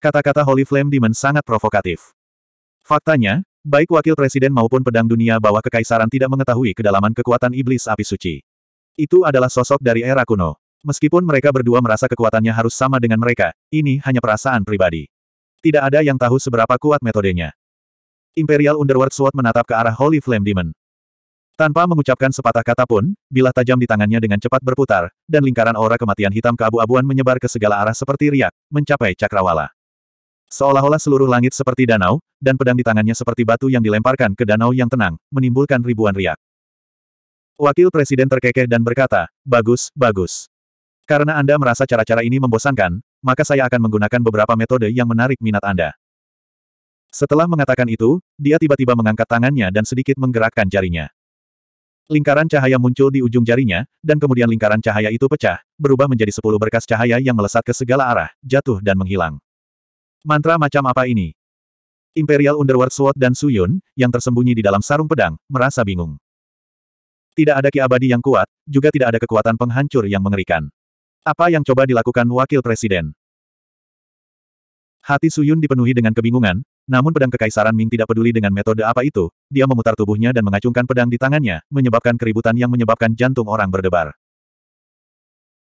Kata-kata Holy Flame Demon sangat provokatif. Faktanya, baik wakil presiden maupun pedang dunia bahwa kekaisaran tidak mengetahui kedalaman kekuatan iblis api suci. Itu adalah sosok dari era kuno. Meskipun mereka berdua merasa kekuatannya harus sama dengan mereka, ini hanya perasaan pribadi. Tidak ada yang tahu seberapa kuat metodenya. Imperial Underworld Sword menatap ke arah Holy Flame Demon. Tanpa mengucapkan sepatah kata pun, bilah tajam di tangannya dengan cepat berputar, dan lingkaran aura kematian hitam keabu-abuan menyebar ke segala arah seperti riak, mencapai cakrawala. Seolah-olah seluruh langit seperti danau, dan pedang di tangannya seperti batu yang dilemparkan ke danau yang tenang, menimbulkan ribuan riak. Wakil Presiden terkekeh dan berkata, bagus, bagus. Karena Anda merasa cara-cara ini membosankan, maka saya akan menggunakan beberapa metode yang menarik minat Anda. Setelah mengatakan itu, dia tiba-tiba mengangkat tangannya dan sedikit menggerakkan jarinya. Lingkaran cahaya muncul di ujung jarinya, dan kemudian lingkaran cahaya itu pecah, berubah menjadi sepuluh berkas cahaya yang melesat ke segala arah, jatuh dan menghilang. Mantra macam apa ini? Imperial Underworld Sword dan Suyun, yang tersembunyi di dalam sarung pedang, merasa bingung. Tidak ada ki abadi yang kuat, juga tidak ada kekuatan penghancur yang mengerikan. Apa yang coba dilakukan wakil presiden? Hati Suyun dipenuhi dengan kebingungan, namun pedang kekaisaran Ming tidak peduli dengan metode apa itu, dia memutar tubuhnya dan mengacungkan pedang di tangannya, menyebabkan keributan yang menyebabkan jantung orang berdebar.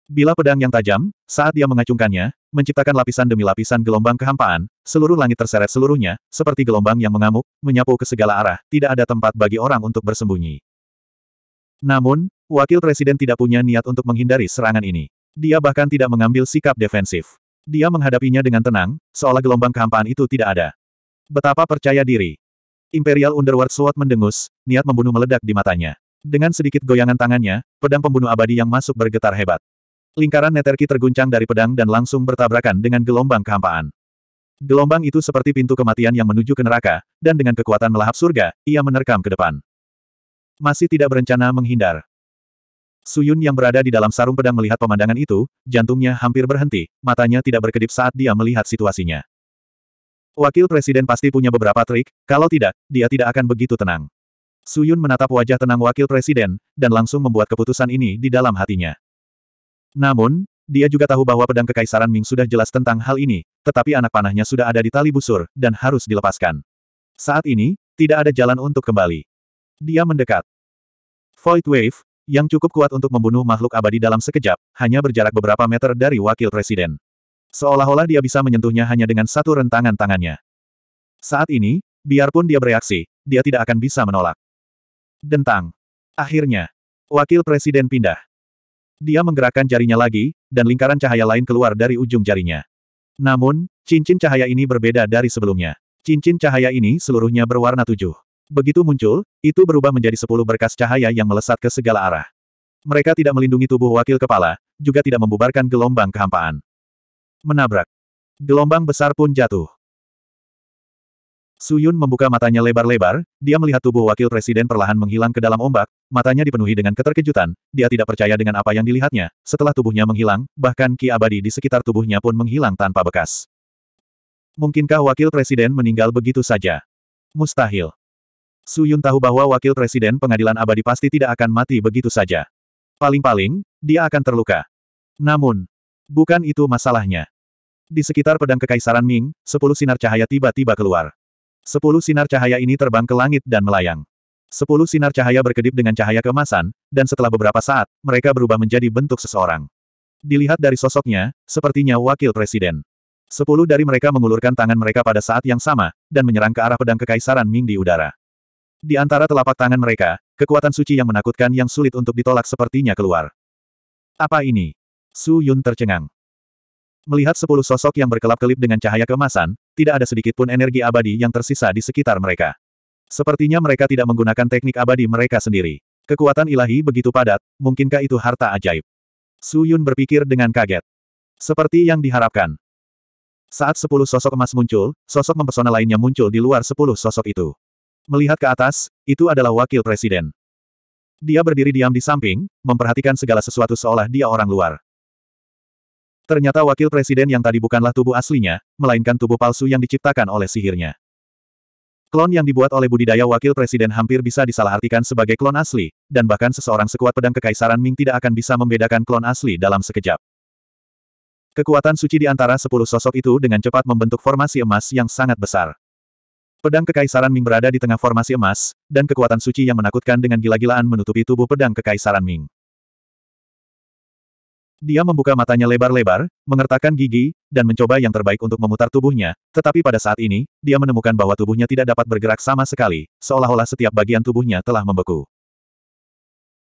Bila pedang yang tajam, saat dia mengacungkannya, menciptakan lapisan demi lapisan gelombang kehampaan, seluruh langit terseret seluruhnya, seperti gelombang yang mengamuk, menyapu ke segala arah, tidak ada tempat bagi orang untuk bersembunyi. Namun, wakil presiden tidak punya niat untuk menghindari serangan ini. Dia bahkan tidak mengambil sikap defensif. Dia menghadapinya dengan tenang, seolah gelombang kehampaan itu tidak ada. Betapa percaya diri. Imperial Underworld Sword mendengus, niat membunuh meledak di matanya. Dengan sedikit goyangan tangannya, pedang pembunuh abadi yang masuk bergetar hebat. Lingkaran Neterki terguncang dari pedang dan langsung bertabrakan dengan gelombang kehampaan. Gelombang itu seperti pintu kematian yang menuju ke neraka, dan dengan kekuatan melahap surga, ia menerkam ke depan. Masih tidak berencana menghindar. Suyun yang berada di dalam sarung pedang melihat pemandangan itu, jantungnya hampir berhenti, matanya tidak berkedip saat dia melihat situasinya. Wakil Presiden pasti punya beberapa trik, kalau tidak, dia tidak akan begitu tenang. Suyun menatap wajah tenang Wakil Presiden, dan langsung membuat keputusan ini di dalam hatinya. Namun, dia juga tahu bahwa pedang kekaisaran Ming sudah jelas tentang hal ini, tetapi anak panahnya sudah ada di tali busur, dan harus dilepaskan. Saat ini, tidak ada jalan untuk kembali. Dia mendekat. Void Wave, yang cukup kuat untuk membunuh makhluk abadi dalam sekejap, hanya berjarak beberapa meter dari wakil presiden. Seolah-olah dia bisa menyentuhnya hanya dengan satu rentangan tangannya. Saat ini, biarpun dia bereaksi, dia tidak akan bisa menolak. Dentang. Akhirnya, wakil presiden pindah. Dia menggerakkan jarinya lagi, dan lingkaran cahaya lain keluar dari ujung jarinya. Namun, cincin cahaya ini berbeda dari sebelumnya. Cincin cahaya ini seluruhnya berwarna tujuh. Begitu muncul, itu berubah menjadi sepuluh berkas cahaya yang melesat ke segala arah. Mereka tidak melindungi tubuh wakil kepala, juga tidak membubarkan gelombang kehampaan. Menabrak. Gelombang besar pun jatuh. Su Yun membuka matanya lebar-lebar, dia melihat tubuh wakil presiden perlahan menghilang ke dalam ombak, matanya dipenuhi dengan keterkejutan, dia tidak percaya dengan apa yang dilihatnya, setelah tubuhnya menghilang, bahkan ki abadi di sekitar tubuhnya pun menghilang tanpa bekas. Mungkinkah wakil presiden meninggal begitu saja? Mustahil. Su Yun tahu bahwa wakil presiden pengadilan abadi pasti tidak akan mati begitu saja. Paling-paling, dia akan terluka. Namun, bukan itu masalahnya. Di sekitar pedang kekaisaran Ming, sepuluh sinar cahaya tiba-tiba keluar. Sepuluh sinar cahaya ini terbang ke langit dan melayang. Sepuluh sinar cahaya berkedip dengan cahaya kemasan, dan setelah beberapa saat, mereka berubah menjadi bentuk seseorang. Dilihat dari sosoknya, sepertinya wakil presiden. Sepuluh dari mereka mengulurkan tangan mereka pada saat yang sama, dan menyerang ke arah pedang kekaisaran Ming di udara. Di antara telapak tangan mereka, kekuatan suci yang menakutkan yang sulit untuk ditolak sepertinya keluar. Apa ini? Su Yun tercengang. Melihat sepuluh sosok yang berkelap-kelip dengan cahaya kemasan, tidak ada sedikit pun energi abadi yang tersisa di sekitar mereka. Sepertinya mereka tidak menggunakan teknik abadi mereka sendiri. Kekuatan ilahi begitu padat, mungkinkah itu harta ajaib? Su Yun berpikir dengan kaget. Seperti yang diharapkan. Saat sepuluh sosok emas muncul, sosok mempesona lainnya muncul di luar sepuluh sosok itu. Melihat ke atas, itu adalah wakil presiden. Dia berdiri diam di samping, memperhatikan segala sesuatu seolah dia orang luar. Ternyata wakil presiden yang tadi bukanlah tubuh aslinya, melainkan tubuh palsu yang diciptakan oleh sihirnya. Klon yang dibuat oleh budidaya wakil presiden hampir bisa disalahartikan sebagai klon asli, dan bahkan seseorang sekuat pedang kekaisaran Ming tidak akan bisa membedakan klon asli dalam sekejap. Kekuatan suci di antara sepuluh sosok itu dengan cepat membentuk formasi emas yang sangat besar. Pedang kekaisaran Ming berada di tengah formasi emas, dan kekuatan suci yang menakutkan dengan gila-gilaan menutupi tubuh pedang kekaisaran Ming. Dia membuka matanya lebar-lebar, mengertakkan gigi, dan mencoba yang terbaik untuk memutar tubuhnya, tetapi pada saat ini, dia menemukan bahwa tubuhnya tidak dapat bergerak sama sekali, seolah-olah setiap bagian tubuhnya telah membeku.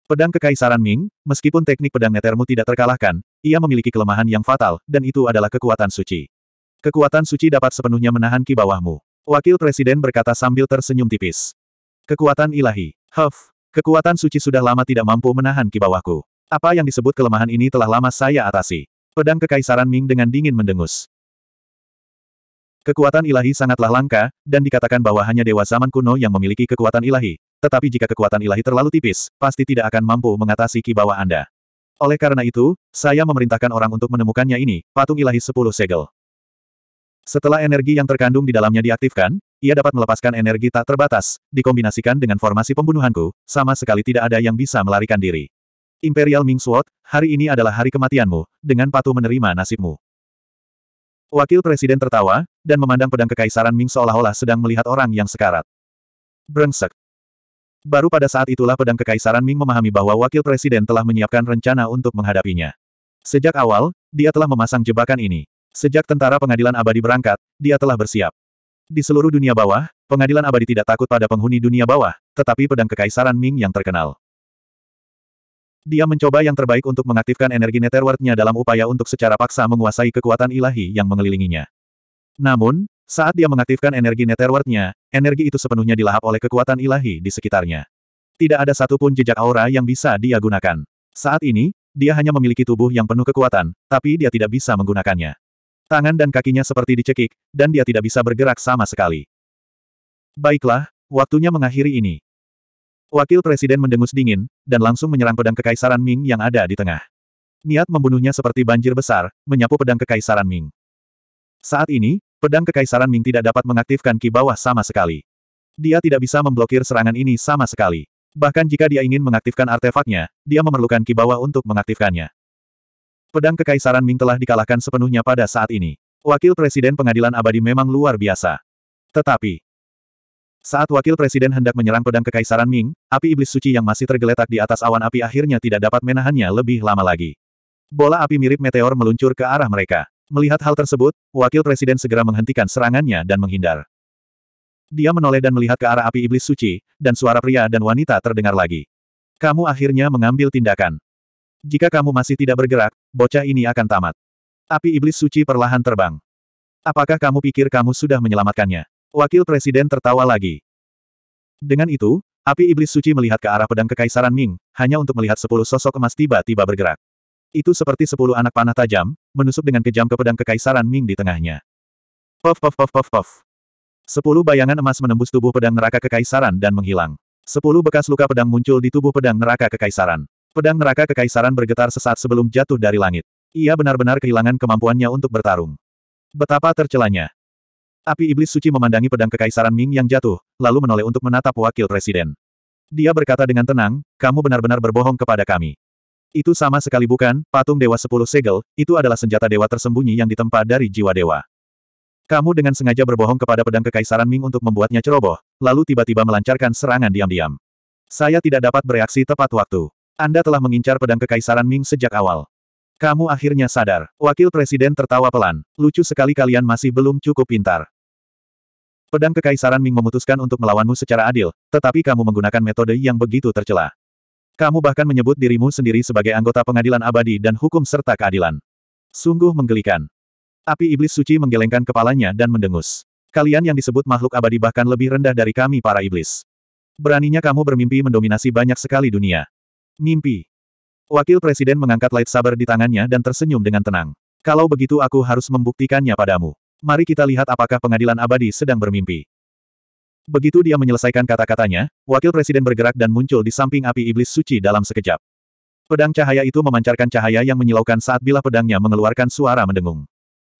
Pedang Kekaisaran Ming, meskipun teknik pedang Netermu tidak terkalahkan, ia memiliki kelemahan yang fatal, dan itu adalah kekuatan suci. Kekuatan suci dapat sepenuhnya menahan ki bawahmu. Wakil Presiden berkata sambil tersenyum tipis. Kekuatan ilahi. Huff. Kekuatan suci sudah lama tidak mampu menahan ki bawahku. Apa yang disebut kelemahan ini telah lama saya atasi. Pedang Kekaisaran Ming dengan dingin mendengus. Kekuatan ilahi sangatlah langka, dan dikatakan bahwa hanya dewa zaman kuno yang memiliki kekuatan ilahi. Tetapi jika kekuatan ilahi terlalu tipis, pasti tidak akan mampu mengatasi ki Anda. Oleh karena itu, saya memerintahkan orang untuk menemukannya ini, patung ilahi 10 segel. Setelah energi yang terkandung di dalamnya diaktifkan, ia dapat melepaskan energi tak terbatas, dikombinasikan dengan formasi pembunuhanku, sama sekali tidak ada yang bisa melarikan diri. Imperial Ming Sword, hari ini adalah hari kematianmu, dengan patuh menerima nasibmu. Wakil Presiden tertawa, dan memandang pedang kekaisaran Ming seolah-olah sedang melihat orang yang sekarat. Brengsek. Baru pada saat itulah pedang kekaisaran Ming memahami bahwa Wakil Presiden telah menyiapkan rencana untuk menghadapinya. Sejak awal, dia telah memasang jebakan ini. Sejak tentara pengadilan abadi berangkat, dia telah bersiap. Di seluruh dunia bawah, pengadilan abadi tidak takut pada penghuni dunia bawah, tetapi pedang kekaisaran Ming yang terkenal. Dia mencoba yang terbaik untuk mengaktifkan energi netework-nya dalam upaya untuk secara paksa menguasai kekuatan ilahi yang mengelilinginya. Namun, saat dia mengaktifkan energi netework-nya, energi itu sepenuhnya dilahap oleh kekuatan ilahi di sekitarnya. Tidak ada satupun jejak aura yang bisa dia gunakan. Saat ini, dia hanya memiliki tubuh yang penuh kekuatan, tapi dia tidak bisa menggunakannya. Tangan dan kakinya seperti dicekik, dan dia tidak bisa bergerak sama sekali. Baiklah, waktunya mengakhiri ini. Wakil Presiden mendengus dingin, dan langsung menyerang pedang kekaisaran Ming yang ada di tengah. Niat membunuhnya seperti banjir besar, menyapu pedang kekaisaran Ming. Saat ini, pedang kekaisaran Ming tidak dapat mengaktifkan ki bawah sama sekali. Dia tidak bisa memblokir serangan ini sama sekali. Bahkan jika dia ingin mengaktifkan artefaknya, dia memerlukan ki bawah untuk mengaktifkannya. Pedang kekaisaran Ming telah dikalahkan sepenuhnya pada saat ini. Wakil Presiden Pengadilan Abadi memang luar biasa. Tetapi, saat wakil presiden hendak menyerang pedang kekaisaran Ming, api iblis suci yang masih tergeletak di atas awan api akhirnya tidak dapat menahannya lebih lama lagi. Bola api mirip meteor meluncur ke arah mereka. Melihat hal tersebut, wakil presiden segera menghentikan serangannya dan menghindar. Dia menoleh dan melihat ke arah api iblis suci, dan suara pria dan wanita terdengar lagi. Kamu akhirnya mengambil tindakan. Jika kamu masih tidak bergerak, bocah ini akan tamat. Api iblis suci perlahan terbang. Apakah kamu pikir kamu sudah menyelamatkannya? Wakil Presiden tertawa lagi. Dengan itu, api iblis suci melihat ke arah pedang kekaisaran Ming, hanya untuk melihat sepuluh sosok emas tiba-tiba bergerak. Itu seperti sepuluh anak panah tajam, menusuk dengan kejam ke pedang kekaisaran Ming di tengahnya. Pof pof pof pof pof. Sepuluh bayangan emas menembus tubuh pedang neraka kekaisaran dan menghilang. Sepuluh bekas luka pedang muncul di tubuh pedang neraka kekaisaran. Pedang neraka kekaisaran bergetar sesaat sebelum jatuh dari langit. Ia benar-benar kehilangan kemampuannya untuk bertarung. Betapa tercelanya. Api iblis suci memandangi pedang kekaisaran Ming yang jatuh, lalu menoleh untuk menatap wakil presiden. Dia berkata dengan tenang, kamu benar-benar berbohong kepada kami. Itu sama sekali bukan, patung dewa sepuluh segel, itu adalah senjata dewa tersembunyi yang ditempa dari jiwa dewa. Kamu dengan sengaja berbohong kepada pedang kekaisaran Ming untuk membuatnya ceroboh, lalu tiba-tiba melancarkan serangan diam-diam. Saya tidak dapat bereaksi tepat waktu. Anda telah mengincar pedang kekaisaran Ming sejak awal. Kamu akhirnya sadar. Wakil Presiden tertawa pelan. Lucu sekali kalian masih belum cukup pintar. Pedang Kekaisaran Ming memutuskan untuk melawanmu secara adil, tetapi kamu menggunakan metode yang begitu tercela. Kamu bahkan menyebut dirimu sendiri sebagai anggota pengadilan abadi dan hukum serta keadilan. Sungguh menggelikan. Api iblis suci menggelengkan kepalanya dan mendengus. Kalian yang disebut makhluk abadi bahkan lebih rendah dari kami para iblis. Beraninya kamu bermimpi mendominasi banyak sekali dunia. Mimpi. Wakil Presiden mengangkat light saber di tangannya dan tersenyum dengan tenang. Kalau begitu aku harus membuktikannya padamu. Mari kita lihat apakah pengadilan abadi sedang bermimpi. Begitu dia menyelesaikan kata-katanya, wakil presiden bergerak dan muncul di samping api iblis suci dalam sekejap. Pedang cahaya itu memancarkan cahaya yang menyilaukan saat bilah pedangnya mengeluarkan suara mendengung.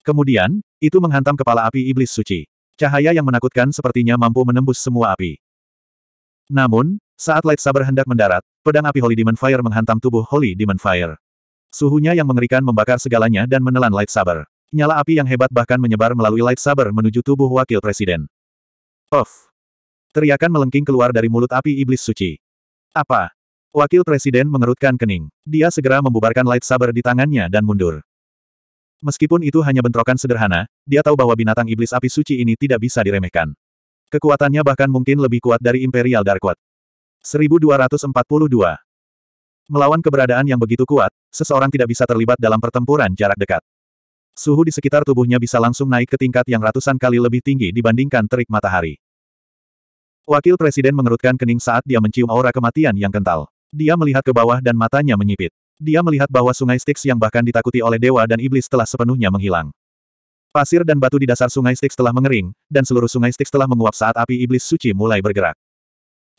Kemudian, itu menghantam kepala api iblis suci. Cahaya yang menakutkan sepertinya mampu menembus semua api. Namun, saat lightsaber hendak mendarat, pedang api Holy Demon Fire menghantam tubuh Holy Demon Fire. Suhunya yang mengerikan membakar segalanya dan menelan lightsaber. Nyala api yang hebat bahkan menyebar melalui light saber menuju tubuh wakil presiden. Of! Teriakan melengking keluar dari mulut api iblis suci. Apa? Wakil presiden mengerutkan kening. Dia segera membubarkan light saber di tangannya dan mundur. Meskipun itu hanya bentrokan sederhana, dia tahu bahwa binatang iblis api suci ini tidak bisa diremehkan. Kekuatannya bahkan mungkin lebih kuat dari Imperial Darkward. 1242 Melawan keberadaan yang begitu kuat, seseorang tidak bisa terlibat dalam pertempuran jarak dekat. Suhu di sekitar tubuhnya bisa langsung naik ke tingkat yang ratusan kali lebih tinggi dibandingkan terik matahari. Wakil Presiden mengerutkan kening saat dia mencium aura kematian yang kental. Dia melihat ke bawah dan matanya menyipit. Dia melihat bahwa sungai Styx yang bahkan ditakuti oleh dewa dan iblis telah sepenuhnya menghilang. Pasir dan batu di dasar sungai Styx telah mengering, dan seluruh sungai Styx telah menguap saat api iblis suci mulai bergerak.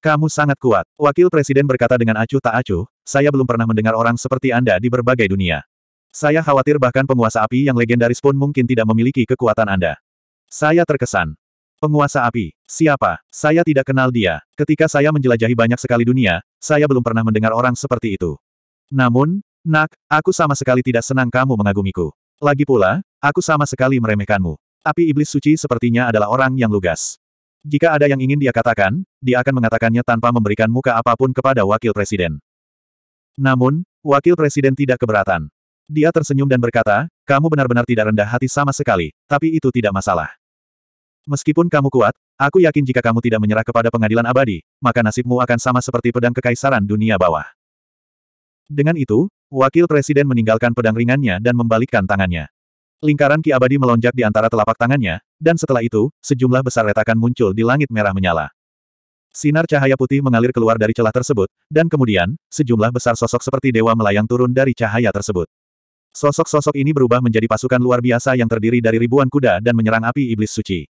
Kamu sangat kuat, Wakil Presiden berkata dengan acuh tak acuh, saya belum pernah mendengar orang seperti Anda di berbagai dunia. Saya khawatir bahkan penguasa api yang legendaris pun mungkin tidak memiliki kekuatan Anda. Saya terkesan. Penguasa api, siapa? Saya tidak kenal dia. Ketika saya menjelajahi banyak sekali dunia, saya belum pernah mendengar orang seperti itu. Namun, Nak, aku sama sekali tidak senang kamu mengagumiku. Lagi pula, aku sama sekali meremehkanmu. Api iblis suci sepertinya adalah orang yang lugas. Jika ada yang ingin dia katakan, dia akan mengatakannya tanpa memberikan muka apapun kepada wakil presiden. Namun, wakil presiden tidak keberatan. Dia tersenyum dan berkata, kamu benar-benar tidak rendah hati sama sekali, tapi itu tidak masalah. Meskipun kamu kuat, aku yakin jika kamu tidak menyerah kepada pengadilan abadi, maka nasibmu akan sama seperti pedang kekaisaran dunia bawah. Dengan itu, wakil presiden meninggalkan pedang ringannya dan membalikkan tangannya. Lingkaran ki abadi melonjak di antara telapak tangannya, dan setelah itu, sejumlah besar retakan muncul di langit merah menyala. Sinar cahaya putih mengalir keluar dari celah tersebut, dan kemudian, sejumlah besar sosok seperti dewa melayang turun dari cahaya tersebut. Sosok-sosok ini berubah menjadi pasukan luar biasa yang terdiri dari ribuan kuda dan menyerang api iblis suci.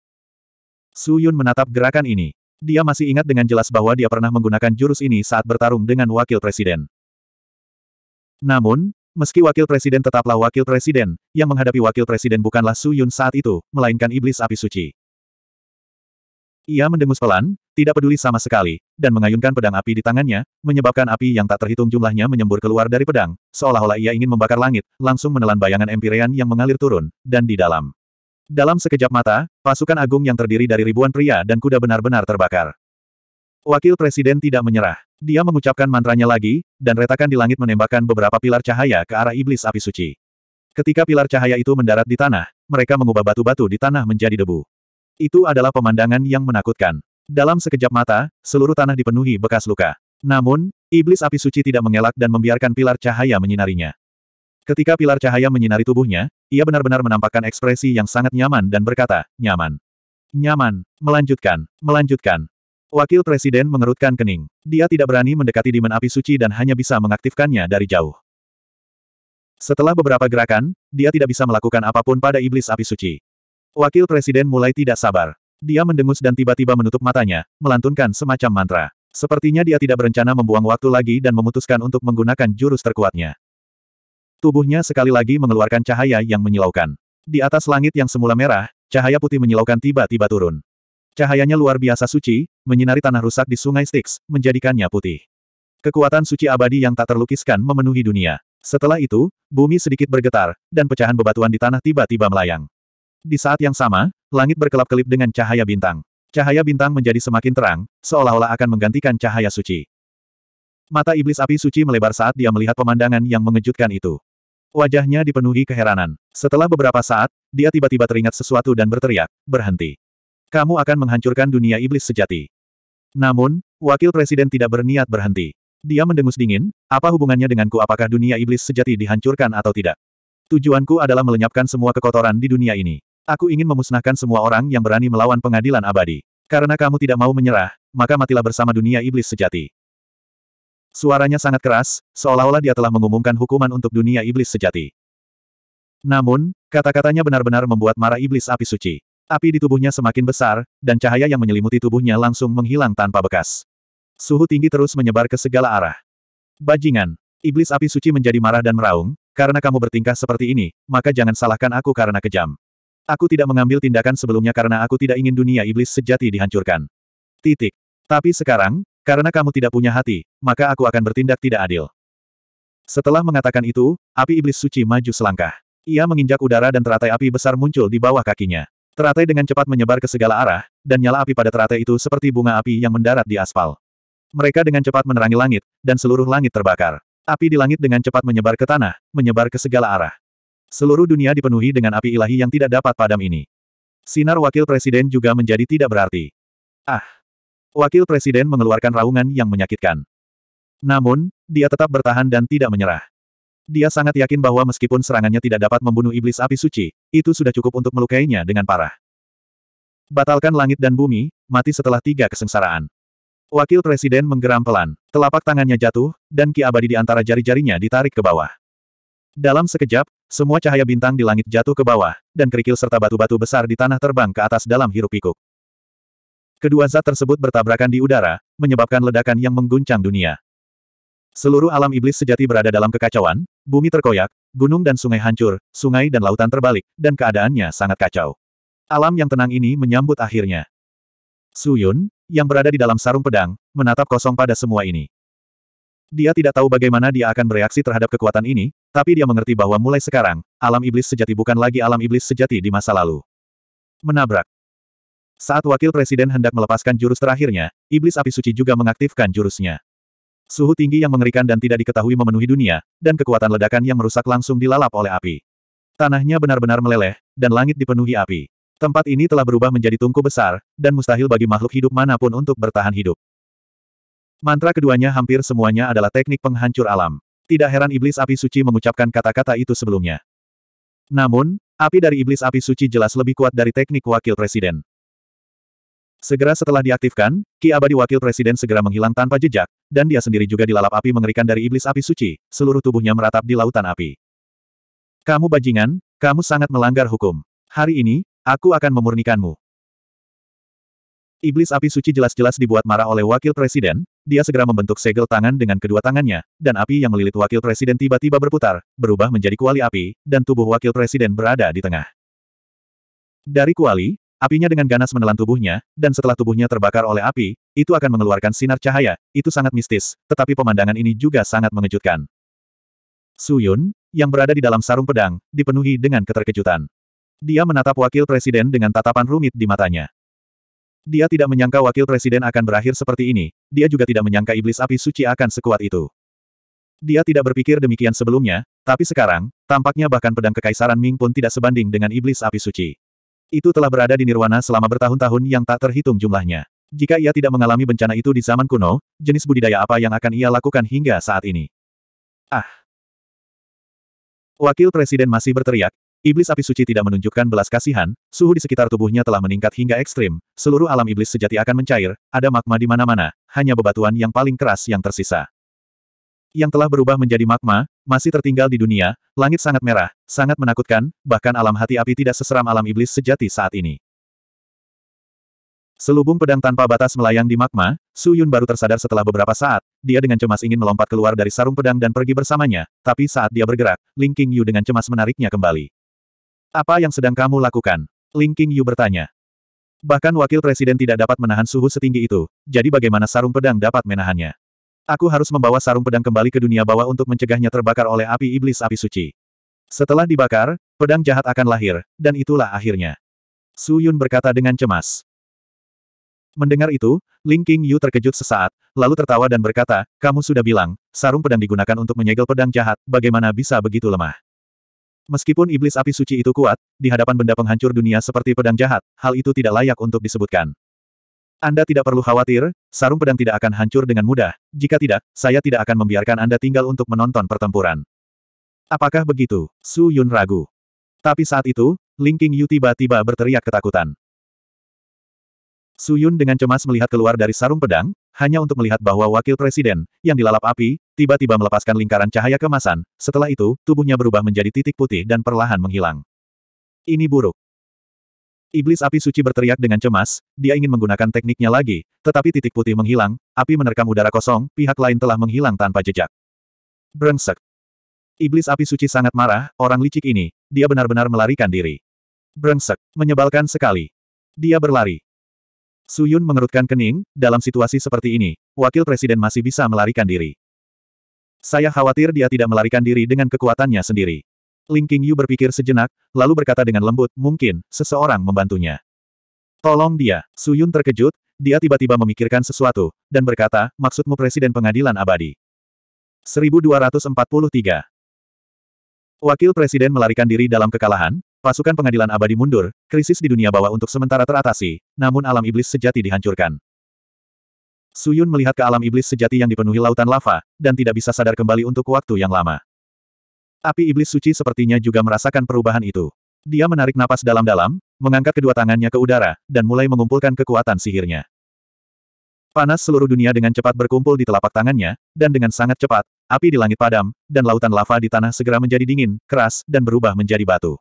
Su Yun menatap gerakan ini. Dia masih ingat dengan jelas bahwa dia pernah menggunakan jurus ini saat bertarung dengan wakil presiden. Namun, meski wakil presiden tetaplah wakil presiden, yang menghadapi wakil presiden bukanlah Su Yun saat itu, melainkan iblis api suci. Ia mendengus pelan, tidak peduli sama sekali, dan mengayunkan pedang api di tangannya, menyebabkan api yang tak terhitung jumlahnya menyembur keluar dari pedang, seolah-olah ia ingin membakar langit, langsung menelan bayangan empirean yang mengalir turun, dan di dalam. Dalam sekejap mata, pasukan agung yang terdiri dari ribuan pria dan kuda benar-benar terbakar. Wakil Presiden tidak menyerah. Dia mengucapkan mantranya lagi, dan retakan di langit menembakkan beberapa pilar cahaya ke arah iblis api suci. Ketika pilar cahaya itu mendarat di tanah, mereka mengubah batu-batu di tanah menjadi debu. Itu adalah pemandangan yang menakutkan. Dalam sekejap mata, seluruh tanah dipenuhi bekas luka. Namun, iblis api suci tidak mengelak dan membiarkan pilar cahaya menyinarinya. Ketika pilar cahaya menyinari tubuhnya, ia benar-benar menampakkan ekspresi yang sangat nyaman dan berkata, nyaman. Nyaman, melanjutkan, melanjutkan. Wakil Presiden mengerutkan kening. Dia tidak berani mendekati dimen api suci dan hanya bisa mengaktifkannya dari jauh. Setelah beberapa gerakan, dia tidak bisa melakukan apapun pada iblis api suci. Wakil Presiden mulai tidak sabar. Dia mendengus dan tiba-tiba menutup matanya, melantunkan semacam mantra. Sepertinya dia tidak berencana membuang waktu lagi dan memutuskan untuk menggunakan jurus terkuatnya. Tubuhnya sekali lagi mengeluarkan cahaya yang menyilaukan. Di atas langit yang semula merah, cahaya putih menyilaukan tiba-tiba turun. Cahayanya luar biasa suci, menyinari tanah rusak di sungai Styx, menjadikannya putih. Kekuatan suci abadi yang tak terlukiskan memenuhi dunia. Setelah itu, bumi sedikit bergetar, dan pecahan bebatuan di tanah tiba-tiba melayang. Di saat yang sama, langit berkelap-kelip dengan cahaya bintang. Cahaya bintang menjadi semakin terang, seolah-olah akan menggantikan cahaya suci. Mata iblis api suci melebar saat dia melihat pemandangan yang mengejutkan itu. Wajahnya dipenuhi keheranan. Setelah beberapa saat, dia tiba-tiba teringat sesuatu dan berteriak, berhenti. Kamu akan menghancurkan dunia iblis sejati. Namun, wakil presiden tidak berniat berhenti. Dia mendengus dingin, apa hubungannya denganku apakah dunia iblis sejati dihancurkan atau tidak? Tujuanku adalah melenyapkan semua kekotoran di dunia ini. Aku ingin memusnahkan semua orang yang berani melawan pengadilan abadi. Karena kamu tidak mau menyerah, maka matilah bersama dunia iblis sejati. Suaranya sangat keras, seolah-olah dia telah mengumumkan hukuman untuk dunia iblis sejati. Namun, kata-katanya benar-benar membuat marah iblis api suci. Api di tubuhnya semakin besar, dan cahaya yang menyelimuti tubuhnya langsung menghilang tanpa bekas. Suhu tinggi terus menyebar ke segala arah. Bajingan, iblis api suci menjadi marah dan meraung, karena kamu bertingkah seperti ini, maka jangan salahkan aku karena kejam. Aku tidak mengambil tindakan sebelumnya karena aku tidak ingin dunia iblis sejati dihancurkan. Titik. Tapi sekarang, karena kamu tidak punya hati, maka aku akan bertindak tidak adil. Setelah mengatakan itu, api iblis suci maju selangkah. Ia menginjak udara dan teratai api besar muncul di bawah kakinya. Teratai dengan cepat menyebar ke segala arah, dan nyala api pada teratai itu seperti bunga api yang mendarat di aspal. Mereka dengan cepat menerangi langit, dan seluruh langit terbakar. Api di langit dengan cepat menyebar ke tanah, menyebar ke segala arah. Seluruh dunia dipenuhi dengan api ilahi yang tidak dapat padam ini. Sinar wakil presiden juga menjadi tidak berarti. Ah! Wakil presiden mengeluarkan raungan yang menyakitkan. Namun, dia tetap bertahan dan tidak menyerah. Dia sangat yakin bahwa meskipun serangannya tidak dapat membunuh iblis api suci, itu sudah cukup untuk melukainya dengan parah. Batalkan langit dan bumi, mati setelah tiga kesengsaraan. Wakil Presiden menggeram pelan. Telapak tangannya jatuh, dan ki abadi di antara jari-jarinya ditarik ke bawah. Dalam sekejap, semua cahaya bintang di langit jatuh ke bawah, dan kerikil serta batu-batu besar di tanah terbang ke atas dalam hirup pikuk Kedua zat tersebut bertabrakan di udara, menyebabkan ledakan yang mengguncang dunia. Seluruh alam iblis sejati berada dalam kekacauan, bumi terkoyak, gunung dan sungai hancur, sungai dan lautan terbalik, dan keadaannya sangat kacau. Alam yang tenang ini menyambut akhirnya. Suyun, yang berada di dalam sarung pedang, menatap kosong pada semua ini. Dia tidak tahu bagaimana dia akan bereaksi terhadap kekuatan ini, tapi dia mengerti bahwa mulai sekarang, alam iblis sejati bukan lagi alam iblis sejati di masa lalu. Menabrak. Saat wakil presiden hendak melepaskan jurus terakhirnya, iblis api suci juga mengaktifkan jurusnya. Suhu tinggi yang mengerikan dan tidak diketahui memenuhi dunia, dan kekuatan ledakan yang merusak langsung dilalap oleh api. Tanahnya benar-benar meleleh, dan langit dipenuhi api. Tempat ini telah berubah menjadi tungku besar, dan mustahil bagi makhluk hidup manapun untuk bertahan hidup. Mantra keduanya hampir semuanya adalah teknik penghancur alam. Tidak heran iblis api suci mengucapkan kata-kata itu sebelumnya. Namun, api dari iblis api suci jelas lebih kuat dari teknik wakil presiden. Segera setelah diaktifkan, Ki Abadi Wakil Presiden segera menghilang tanpa jejak, dan dia sendiri juga dilalap api mengerikan dari iblis api suci, seluruh tubuhnya meratap di lautan api. Kamu bajingan, kamu sangat melanggar hukum. Hari ini, aku akan memurnikanmu. Iblis api suci jelas-jelas dibuat marah oleh wakil presiden, dia segera membentuk segel tangan dengan kedua tangannya, dan api yang melilit wakil presiden tiba-tiba berputar, berubah menjadi kuali api, dan tubuh wakil presiden berada di tengah. Dari kuali, apinya dengan ganas menelan tubuhnya, dan setelah tubuhnya terbakar oleh api, itu akan mengeluarkan sinar cahaya, itu sangat mistis, tetapi pemandangan ini juga sangat mengejutkan. Suyun, yang berada di dalam sarung pedang, dipenuhi dengan keterkejutan. Dia menatap wakil presiden dengan tatapan rumit di matanya. Dia tidak menyangka wakil presiden akan berakhir seperti ini, dia juga tidak menyangka iblis api suci akan sekuat itu. Dia tidak berpikir demikian sebelumnya, tapi sekarang, tampaknya bahkan pedang kekaisaran Ming pun tidak sebanding dengan iblis api suci. Itu telah berada di Nirwana selama bertahun-tahun yang tak terhitung jumlahnya. Jika ia tidak mengalami bencana itu di zaman kuno, jenis budidaya apa yang akan ia lakukan hingga saat ini? Ah! Wakil Presiden masih berteriak, Iblis api suci tidak menunjukkan belas kasihan, suhu di sekitar tubuhnya telah meningkat hingga ekstrim, seluruh alam iblis sejati akan mencair, ada magma di mana-mana, hanya bebatuan yang paling keras yang tersisa. Yang telah berubah menjadi magma, masih tertinggal di dunia, langit sangat merah, sangat menakutkan, bahkan alam hati api tidak seseram alam iblis sejati saat ini. Selubung pedang tanpa batas melayang di magma, Su Yun baru tersadar setelah beberapa saat, dia dengan cemas ingin melompat keluar dari sarung pedang dan pergi bersamanya, tapi saat dia bergerak, Ling King Yu dengan cemas menariknya kembali. Apa yang sedang kamu lakukan? Ling King Yu bertanya. Bahkan wakil presiden tidak dapat menahan suhu setinggi itu, jadi bagaimana sarung pedang dapat menahannya? Aku harus membawa sarung pedang kembali ke dunia bawah untuk mencegahnya terbakar oleh api iblis api suci. Setelah dibakar, pedang jahat akan lahir, dan itulah akhirnya. Su Yun berkata dengan cemas. Mendengar itu, Ling King Yu terkejut sesaat, lalu tertawa dan berkata, kamu sudah bilang, sarung pedang digunakan untuk menyegel pedang jahat, bagaimana bisa begitu lemah? Meskipun iblis api suci itu kuat, di hadapan benda penghancur dunia seperti pedang jahat, hal itu tidak layak untuk disebutkan. Anda tidak perlu khawatir, sarung pedang tidak akan hancur dengan mudah. Jika tidak, saya tidak akan membiarkan Anda tinggal untuk menonton pertempuran. Apakah begitu? Su Yun ragu. Tapi saat itu, Ling King Yu tiba-tiba berteriak ketakutan. Su Yun dengan cemas melihat keluar dari sarung pedang, hanya untuk melihat bahwa wakil presiden, yang dilalap api, tiba-tiba melepaskan lingkaran cahaya kemasan, setelah itu, tubuhnya berubah menjadi titik putih dan perlahan menghilang. Ini buruk. Iblis api suci berteriak dengan cemas, dia ingin menggunakan tekniknya lagi, tetapi titik putih menghilang, api menerkam udara kosong, pihak lain telah menghilang tanpa jejak. Brengsek. Iblis api suci sangat marah, orang licik ini, dia benar-benar melarikan diri. Brengsek, menyebalkan sekali. Dia berlari. Suyun mengerutkan kening, dalam situasi seperti ini, wakil presiden masih bisa melarikan diri. Saya khawatir dia tidak melarikan diri dengan kekuatannya sendiri. Ling Yu berpikir sejenak, lalu berkata dengan lembut, mungkin, seseorang membantunya. Tolong dia. Suyun terkejut, dia tiba-tiba memikirkan sesuatu, dan berkata, maksudmu Presiden Pengadilan Abadi. 1243. Wakil Presiden melarikan diri dalam kekalahan, Pasukan pengadilan abadi mundur, krisis di dunia bawah untuk sementara teratasi, namun alam iblis sejati dihancurkan. Suyun melihat ke alam iblis sejati yang dipenuhi lautan lava, dan tidak bisa sadar kembali untuk waktu yang lama. Api iblis suci sepertinya juga merasakan perubahan itu. Dia menarik napas dalam-dalam, mengangkat kedua tangannya ke udara, dan mulai mengumpulkan kekuatan sihirnya. Panas seluruh dunia dengan cepat berkumpul di telapak tangannya, dan dengan sangat cepat, api di langit padam, dan lautan lava di tanah segera menjadi dingin, keras, dan berubah menjadi batu.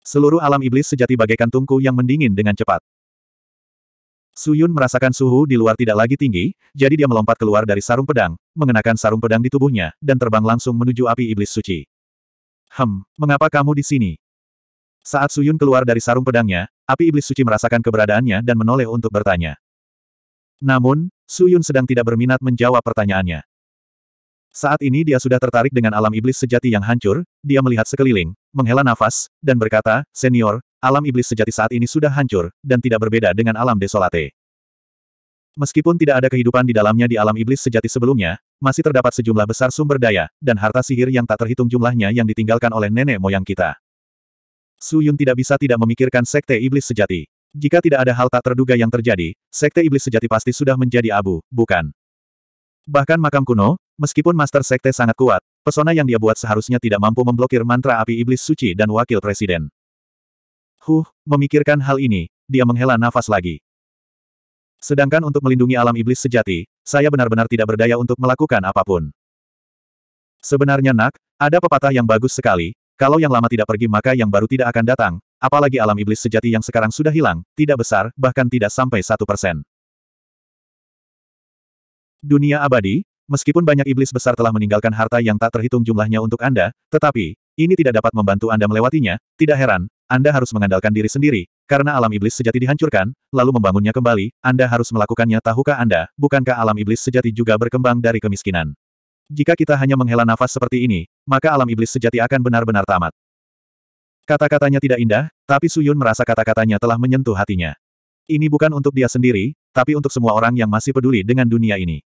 Seluruh alam iblis sejati bagaikan tungku yang mendingin dengan cepat. Suyun merasakan suhu di luar tidak lagi tinggi, jadi dia melompat keluar dari sarung pedang, mengenakan sarung pedang di tubuhnya, dan terbang langsung menuju api iblis suci. Hem, mengapa kamu di sini? Saat Suyun keluar dari sarung pedangnya, api iblis suci merasakan keberadaannya dan menoleh untuk bertanya. Namun, Suyun sedang tidak berminat menjawab pertanyaannya. Saat ini dia sudah tertarik dengan alam iblis sejati yang hancur, dia melihat sekeliling, menghela nafas, dan berkata, Senior, alam iblis sejati saat ini sudah hancur, dan tidak berbeda dengan alam desolate. Meskipun tidak ada kehidupan di dalamnya di alam iblis sejati sebelumnya, masih terdapat sejumlah besar sumber daya, dan harta sihir yang tak terhitung jumlahnya yang ditinggalkan oleh nenek moyang kita. Su Yun tidak bisa tidak memikirkan sekte iblis sejati. Jika tidak ada hal tak terduga yang terjadi, sekte iblis sejati pasti sudah menjadi abu, bukan? Bahkan makam kuno, Meskipun Master Sekte sangat kuat, pesona yang dia buat seharusnya tidak mampu memblokir mantra api iblis suci dan wakil presiden. Huh, memikirkan hal ini, dia menghela nafas lagi. Sedangkan untuk melindungi alam iblis sejati, saya benar-benar tidak berdaya untuk melakukan apapun. Sebenarnya nak, ada pepatah yang bagus sekali, kalau yang lama tidak pergi maka yang baru tidak akan datang, apalagi alam iblis sejati yang sekarang sudah hilang, tidak besar, bahkan tidak sampai satu persen. Dunia abadi, Meskipun banyak iblis besar telah meninggalkan harta yang tak terhitung jumlahnya untuk Anda, tetapi, ini tidak dapat membantu Anda melewatinya, tidak heran, Anda harus mengandalkan diri sendiri, karena alam iblis sejati dihancurkan, lalu membangunnya kembali, Anda harus melakukannya tahukah Anda, bukankah alam iblis sejati juga berkembang dari kemiskinan? Jika kita hanya menghela nafas seperti ini, maka alam iblis sejati akan benar-benar tamat. Kata-katanya tidak indah, tapi Suyun merasa kata-katanya telah menyentuh hatinya. Ini bukan untuk dia sendiri, tapi untuk semua orang yang masih peduli dengan dunia ini.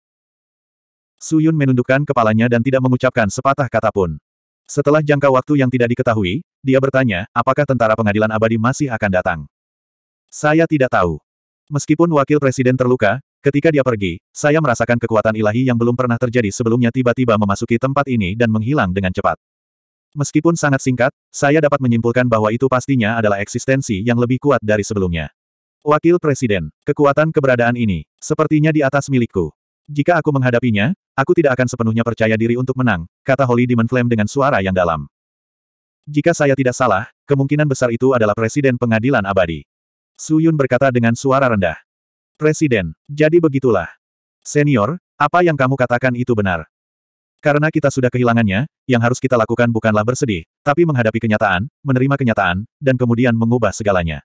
Su Yun menundukkan kepalanya dan tidak mengucapkan sepatah kata pun. Setelah jangka waktu yang tidak diketahui, dia bertanya, apakah tentara pengadilan abadi masih akan datang? Saya tidak tahu. Meskipun wakil presiden terluka, ketika dia pergi, saya merasakan kekuatan ilahi yang belum pernah terjadi sebelumnya tiba-tiba memasuki tempat ini dan menghilang dengan cepat. Meskipun sangat singkat, saya dapat menyimpulkan bahwa itu pastinya adalah eksistensi yang lebih kuat dari sebelumnya. Wakil Presiden, kekuatan keberadaan ini, sepertinya di atas milikku. Jika aku menghadapinya, aku tidak akan sepenuhnya percaya diri untuk menang, kata Holy Demon Flame dengan suara yang dalam. Jika saya tidak salah, kemungkinan besar itu adalah Presiden Pengadilan Abadi. Su Yun berkata dengan suara rendah. Presiden, jadi begitulah. Senior, apa yang kamu katakan itu benar. Karena kita sudah kehilangannya, yang harus kita lakukan bukanlah bersedih, tapi menghadapi kenyataan, menerima kenyataan, dan kemudian mengubah segalanya.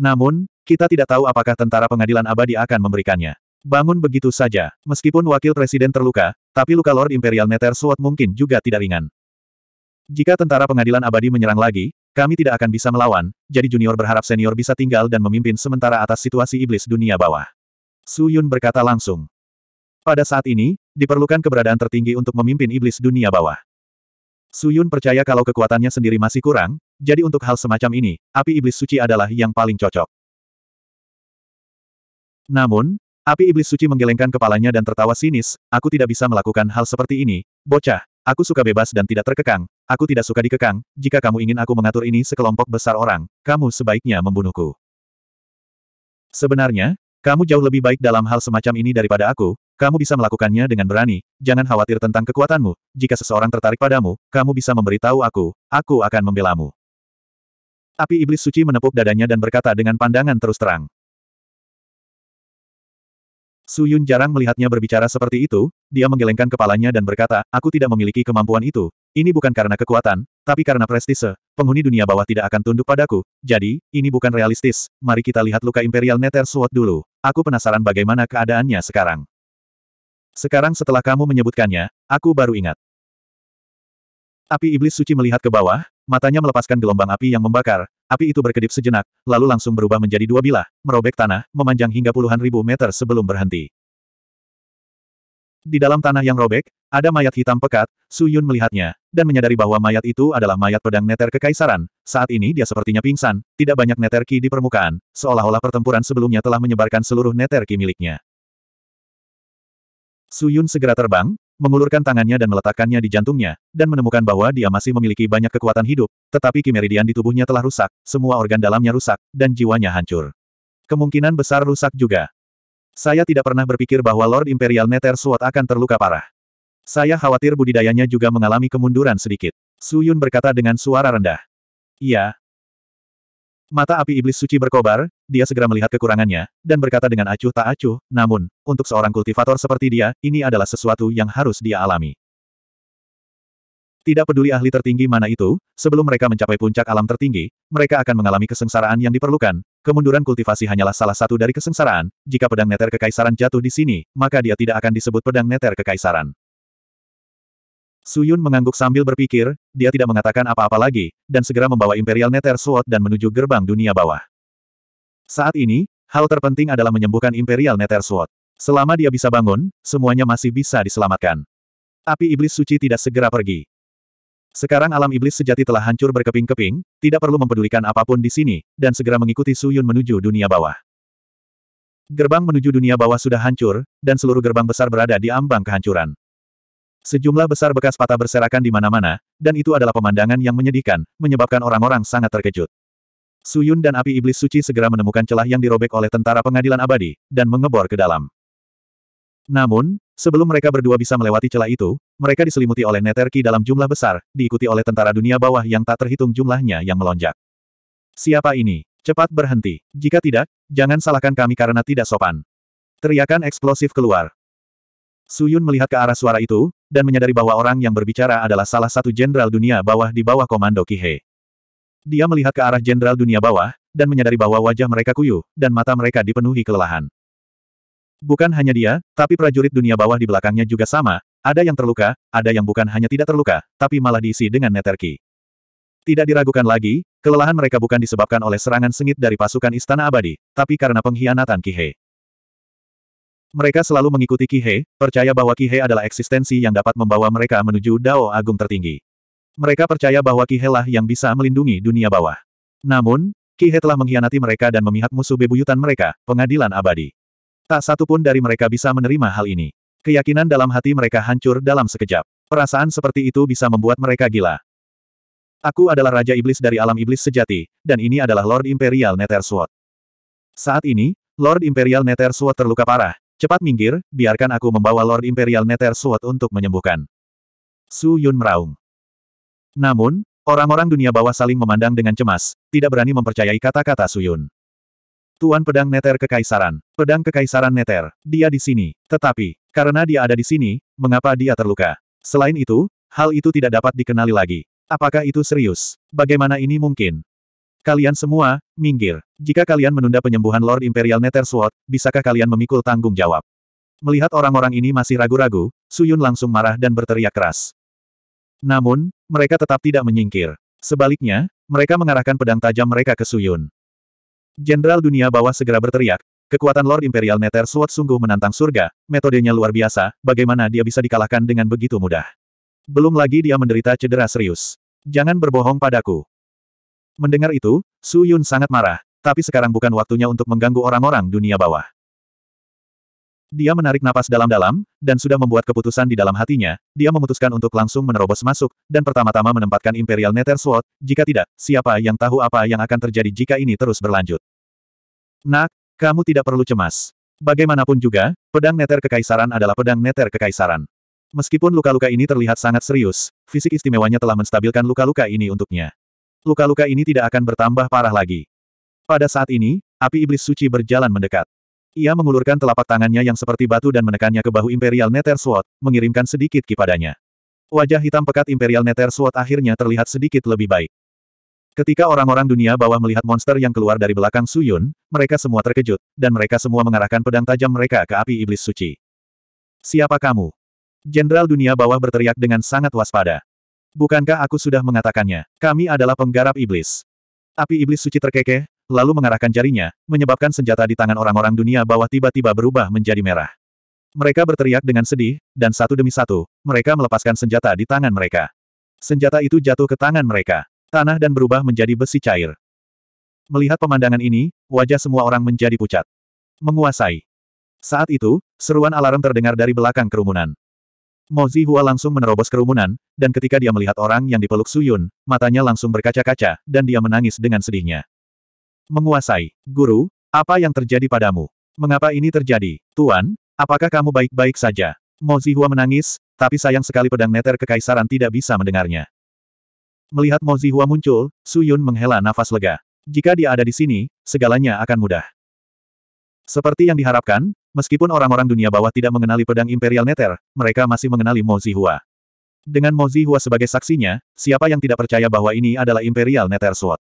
Namun, kita tidak tahu apakah tentara pengadilan abadi akan memberikannya. Bangun begitu saja. Meskipun wakil presiden terluka, tapi luka Lord Imperial Nether Sword mungkin juga tidak ringan. Jika tentara pengadilan abadi menyerang lagi, kami tidak akan bisa melawan, jadi junior berharap senior bisa tinggal dan memimpin sementara atas situasi iblis dunia bawah. Su Yun berkata langsung. Pada saat ini, diperlukan keberadaan tertinggi untuk memimpin iblis dunia bawah. Su Yun percaya kalau kekuatannya sendiri masih kurang, jadi untuk hal semacam ini, api iblis suci adalah yang paling cocok. Namun, Api iblis suci menggelengkan kepalanya dan tertawa sinis, aku tidak bisa melakukan hal seperti ini, bocah, aku suka bebas dan tidak terkekang, aku tidak suka dikekang, jika kamu ingin aku mengatur ini sekelompok besar orang, kamu sebaiknya membunuhku. Sebenarnya, kamu jauh lebih baik dalam hal semacam ini daripada aku, kamu bisa melakukannya dengan berani, jangan khawatir tentang kekuatanmu, jika seseorang tertarik padamu, kamu bisa memberitahu aku, aku akan membelamu. Api iblis suci menepuk dadanya dan berkata dengan pandangan terus terang. Su Yun jarang melihatnya berbicara seperti itu, dia menggelengkan kepalanya dan berkata, aku tidak memiliki kemampuan itu. Ini bukan karena kekuatan, tapi karena prestise. Penghuni dunia bawah tidak akan tunduk padaku. Jadi, ini bukan realistis. Mari kita lihat luka Imperial Nether Sword dulu. Aku penasaran bagaimana keadaannya sekarang. Sekarang setelah kamu menyebutkannya, aku baru ingat. Api iblis suci melihat ke bawah, matanya melepaskan gelombang api yang membakar, Api itu berkedip sejenak, lalu langsung berubah menjadi dua bilah, merobek tanah, memanjang hingga puluhan ribu meter sebelum berhenti. Di dalam tanah yang robek, ada mayat hitam pekat, Su Yun melihatnya, dan menyadari bahwa mayat itu adalah mayat pedang neter kekaisaran. Saat ini dia sepertinya pingsan, tidak banyak neterki di permukaan, seolah-olah pertempuran sebelumnya telah menyebarkan seluruh neterki miliknya. Su Yun segera terbang, mengulurkan tangannya dan meletakkannya di jantungnya, dan menemukan bahwa dia masih memiliki banyak kekuatan hidup, tetapi kimeridian di tubuhnya telah rusak, semua organ dalamnya rusak, dan jiwanya hancur. Kemungkinan besar rusak juga. Saya tidak pernah berpikir bahwa Lord Imperial Nether Sword akan terluka parah. Saya khawatir budidayanya juga mengalami kemunduran sedikit. Suyun berkata dengan suara rendah. Iya, Mata api iblis suci berkobar, dia segera melihat kekurangannya, dan berkata dengan acuh tak acuh, namun, untuk seorang kultivator seperti dia, ini adalah sesuatu yang harus dia alami. Tidak peduli ahli tertinggi mana itu, sebelum mereka mencapai puncak alam tertinggi, mereka akan mengalami kesengsaraan yang diperlukan. Kemunduran kultivasi hanyalah salah satu dari kesengsaraan. Jika pedang neter kekaisaran jatuh di sini, maka dia tidak akan disebut pedang neter kekaisaran. Suyun mengangguk sambil berpikir, dia tidak mengatakan apa-apa lagi, dan segera membawa Imperial Nether Sword dan menuju gerbang dunia bawah. Saat ini, hal terpenting adalah menyembuhkan Imperial Nether Sword. Selama dia bisa bangun, semuanya masih bisa diselamatkan. Api Iblis Suci tidak segera pergi. Sekarang alam iblis sejati telah hancur berkeping-keping, tidak perlu mempedulikan apapun di sini, dan segera mengikuti Suyun menuju dunia bawah. Gerbang menuju dunia bawah sudah hancur, dan seluruh gerbang besar berada di ambang kehancuran. Sejumlah besar bekas patah berserakan di mana-mana, dan itu adalah pemandangan yang menyedihkan, menyebabkan orang-orang sangat terkejut. Suyun dan api iblis suci segera menemukan celah yang dirobek oleh tentara pengadilan abadi, dan mengebor ke dalam. Namun, sebelum mereka berdua bisa melewati celah itu, mereka diselimuti oleh neterki dalam jumlah besar, diikuti oleh tentara dunia bawah yang tak terhitung jumlahnya yang melonjak. Siapa ini? Cepat berhenti. Jika tidak, jangan salahkan kami karena tidak sopan. Teriakan eksplosif keluar. Suyun melihat ke arah suara itu, dan menyadari bahwa orang yang berbicara adalah salah satu jenderal dunia bawah di bawah komando Kihe. Dia melihat ke arah jenderal dunia bawah, dan menyadari bahwa wajah mereka kuyuh, dan mata mereka dipenuhi kelelahan. Bukan hanya dia, tapi prajurit dunia bawah di belakangnya juga sama, ada yang terluka, ada yang bukan hanya tidak terluka, tapi malah diisi dengan neterki. Tidak diragukan lagi, kelelahan mereka bukan disebabkan oleh serangan sengit dari pasukan Istana Abadi, tapi karena pengkhianatan Kihei. Mereka selalu mengikuti Kihe, percaya bahwa Kihe adalah eksistensi yang dapat membawa mereka menuju Dao Agung tertinggi. Mereka percaya bahwa He lah yang bisa melindungi dunia bawah. Namun, Kihe telah mengkhianati mereka dan memihak musuh bebuyutan mereka, pengadilan abadi. Tak satu pun dari mereka bisa menerima hal ini. Keyakinan dalam hati mereka hancur dalam sekejap. Perasaan seperti itu bisa membuat mereka gila. Aku adalah Raja Iblis dari alam iblis sejati, dan ini adalah Lord Imperial Nether Sword. Saat ini, Lord Imperial Nether Sword terluka parah, Cepat minggir, biarkan aku membawa Lord Imperial Nether Sword untuk menyembuhkan. Su Yun meraung. Namun, orang-orang dunia bawah saling memandang dengan cemas, tidak berani mempercayai kata-kata Su Yun. Tuan Pedang Neter Kekaisaran. Pedang Kekaisaran Neter. Dia di sini. Tetapi, karena dia ada di sini, mengapa dia terluka? Selain itu, hal itu tidak dapat dikenali lagi. Apakah itu serius? Bagaimana ini mungkin? Kalian semua, minggir. Jika kalian menunda penyembuhan Lord Imperial Nether Sword, bisakah kalian memikul tanggung jawab? Melihat orang-orang ini masih ragu-ragu, Suyun langsung marah dan berteriak keras. Namun, mereka tetap tidak menyingkir. Sebaliknya, mereka mengarahkan pedang tajam mereka ke Suyun. Jenderal dunia bawah segera berteriak, Kekuatan Lord Imperial Nether Sword sungguh menantang surga, metodenya luar biasa, bagaimana dia bisa dikalahkan dengan begitu mudah. Belum lagi dia menderita cedera serius. Jangan berbohong padaku. Mendengar itu, Su Yun sangat marah, tapi sekarang bukan waktunya untuk mengganggu orang-orang dunia bawah. Dia menarik napas dalam-dalam, dan sudah membuat keputusan di dalam hatinya, dia memutuskan untuk langsung menerobos masuk, dan pertama-tama menempatkan Imperial Nether Sword, jika tidak, siapa yang tahu apa yang akan terjadi jika ini terus berlanjut. Nak, kamu tidak perlu cemas. Bagaimanapun juga, pedang Nether kekaisaran adalah pedang Nether kekaisaran. Meskipun luka-luka ini terlihat sangat serius, fisik istimewanya telah menstabilkan luka-luka ini untuknya. Luka-luka ini tidak akan bertambah parah lagi. Pada saat ini, api iblis suci berjalan mendekat. Ia mengulurkan telapak tangannya yang seperti batu dan menekannya ke bahu Imperial Nether Sword, mengirimkan sedikit kepadanya. Wajah hitam pekat Imperial Nether Sword akhirnya terlihat sedikit lebih baik. Ketika orang-orang dunia bawah melihat monster yang keluar dari belakang Suyun, mereka semua terkejut, dan mereka semua mengarahkan pedang tajam mereka ke api iblis suci. Siapa kamu? Jenderal dunia bawah berteriak dengan sangat waspada. Bukankah aku sudah mengatakannya? Kami adalah penggarap iblis. Api iblis suci terkekeh, lalu mengarahkan jarinya, menyebabkan senjata di tangan orang-orang dunia bawah tiba-tiba berubah menjadi merah. Mereka berteriak dengan sedih, dan satu demi satu, mereka melepaskan senjata di tangan mereka. Senjata itu jatuh ke tangan mereka. Tanah dan berubah menjadi besi cair. Melihat pemandangan ini, wajah semua orang menjadi pucat. Menguasai. Saat itu, seruan alarm terdengar dari belakang kerumunan. Mo Zihua langsung menerobos kerumunan, dan ketika dia melihat orang yang dipeluk Suyun, matanya langsung berkaca-kaca, dan dia menangis dengan sedihnya. Menguasai. Guru, apa yang terjadi padamu? Mengapa ini terjadi? Tuan, apakah kamu baik-baik saja? Mo Zihua menangis, tapi sayang sekali pedang neter kekaisaran tidak bisa mendengarnya. Melihat Mo Zihua muncul, Suyun menghela nafas lega. Jika dia ada di sini, segalanya akan mudah. Seperti yang diharapkan, Meskipun orang-orang dunia bawah tidak mengenali pedang Imperial Nether, mereka masih mengenali Mo Zihua. Dengan Mo Zihua sebagai saksinya, siapa yang tidak percaya bahwa ini adalah Imperial Nether Sword?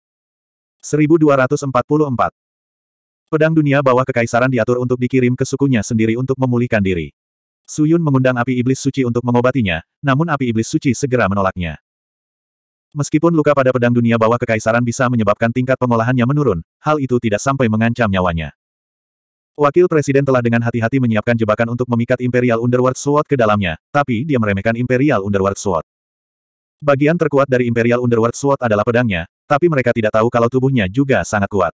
1244 Pedang dunia bawah kekaisaran diatur untuk dikirim ke sukunya sendiri untuk memulihkan diri. Suyun mengundang api iblis suci untuk mengobatinya, namun api iblis suci segera menolaknya. Meskipun luka pada pedang dunia bawah kekaisaran bisa menyebabkan tingkat pengolahannya menurun, hal itu tidak sampai mengancam nyawanya. Wakil Presiden telah dengan hati-hati menyiapkan jebakan untuk memikat Imperial Underworld Sword ke dalamnya, tapi dia meremehkan Imperial Underworld Sword. Bagian terkuat dari Imperial Underworld Sword adalah pedangnya, tapi mereka tidak tahu kalau tubuhnya juga sangat kuat.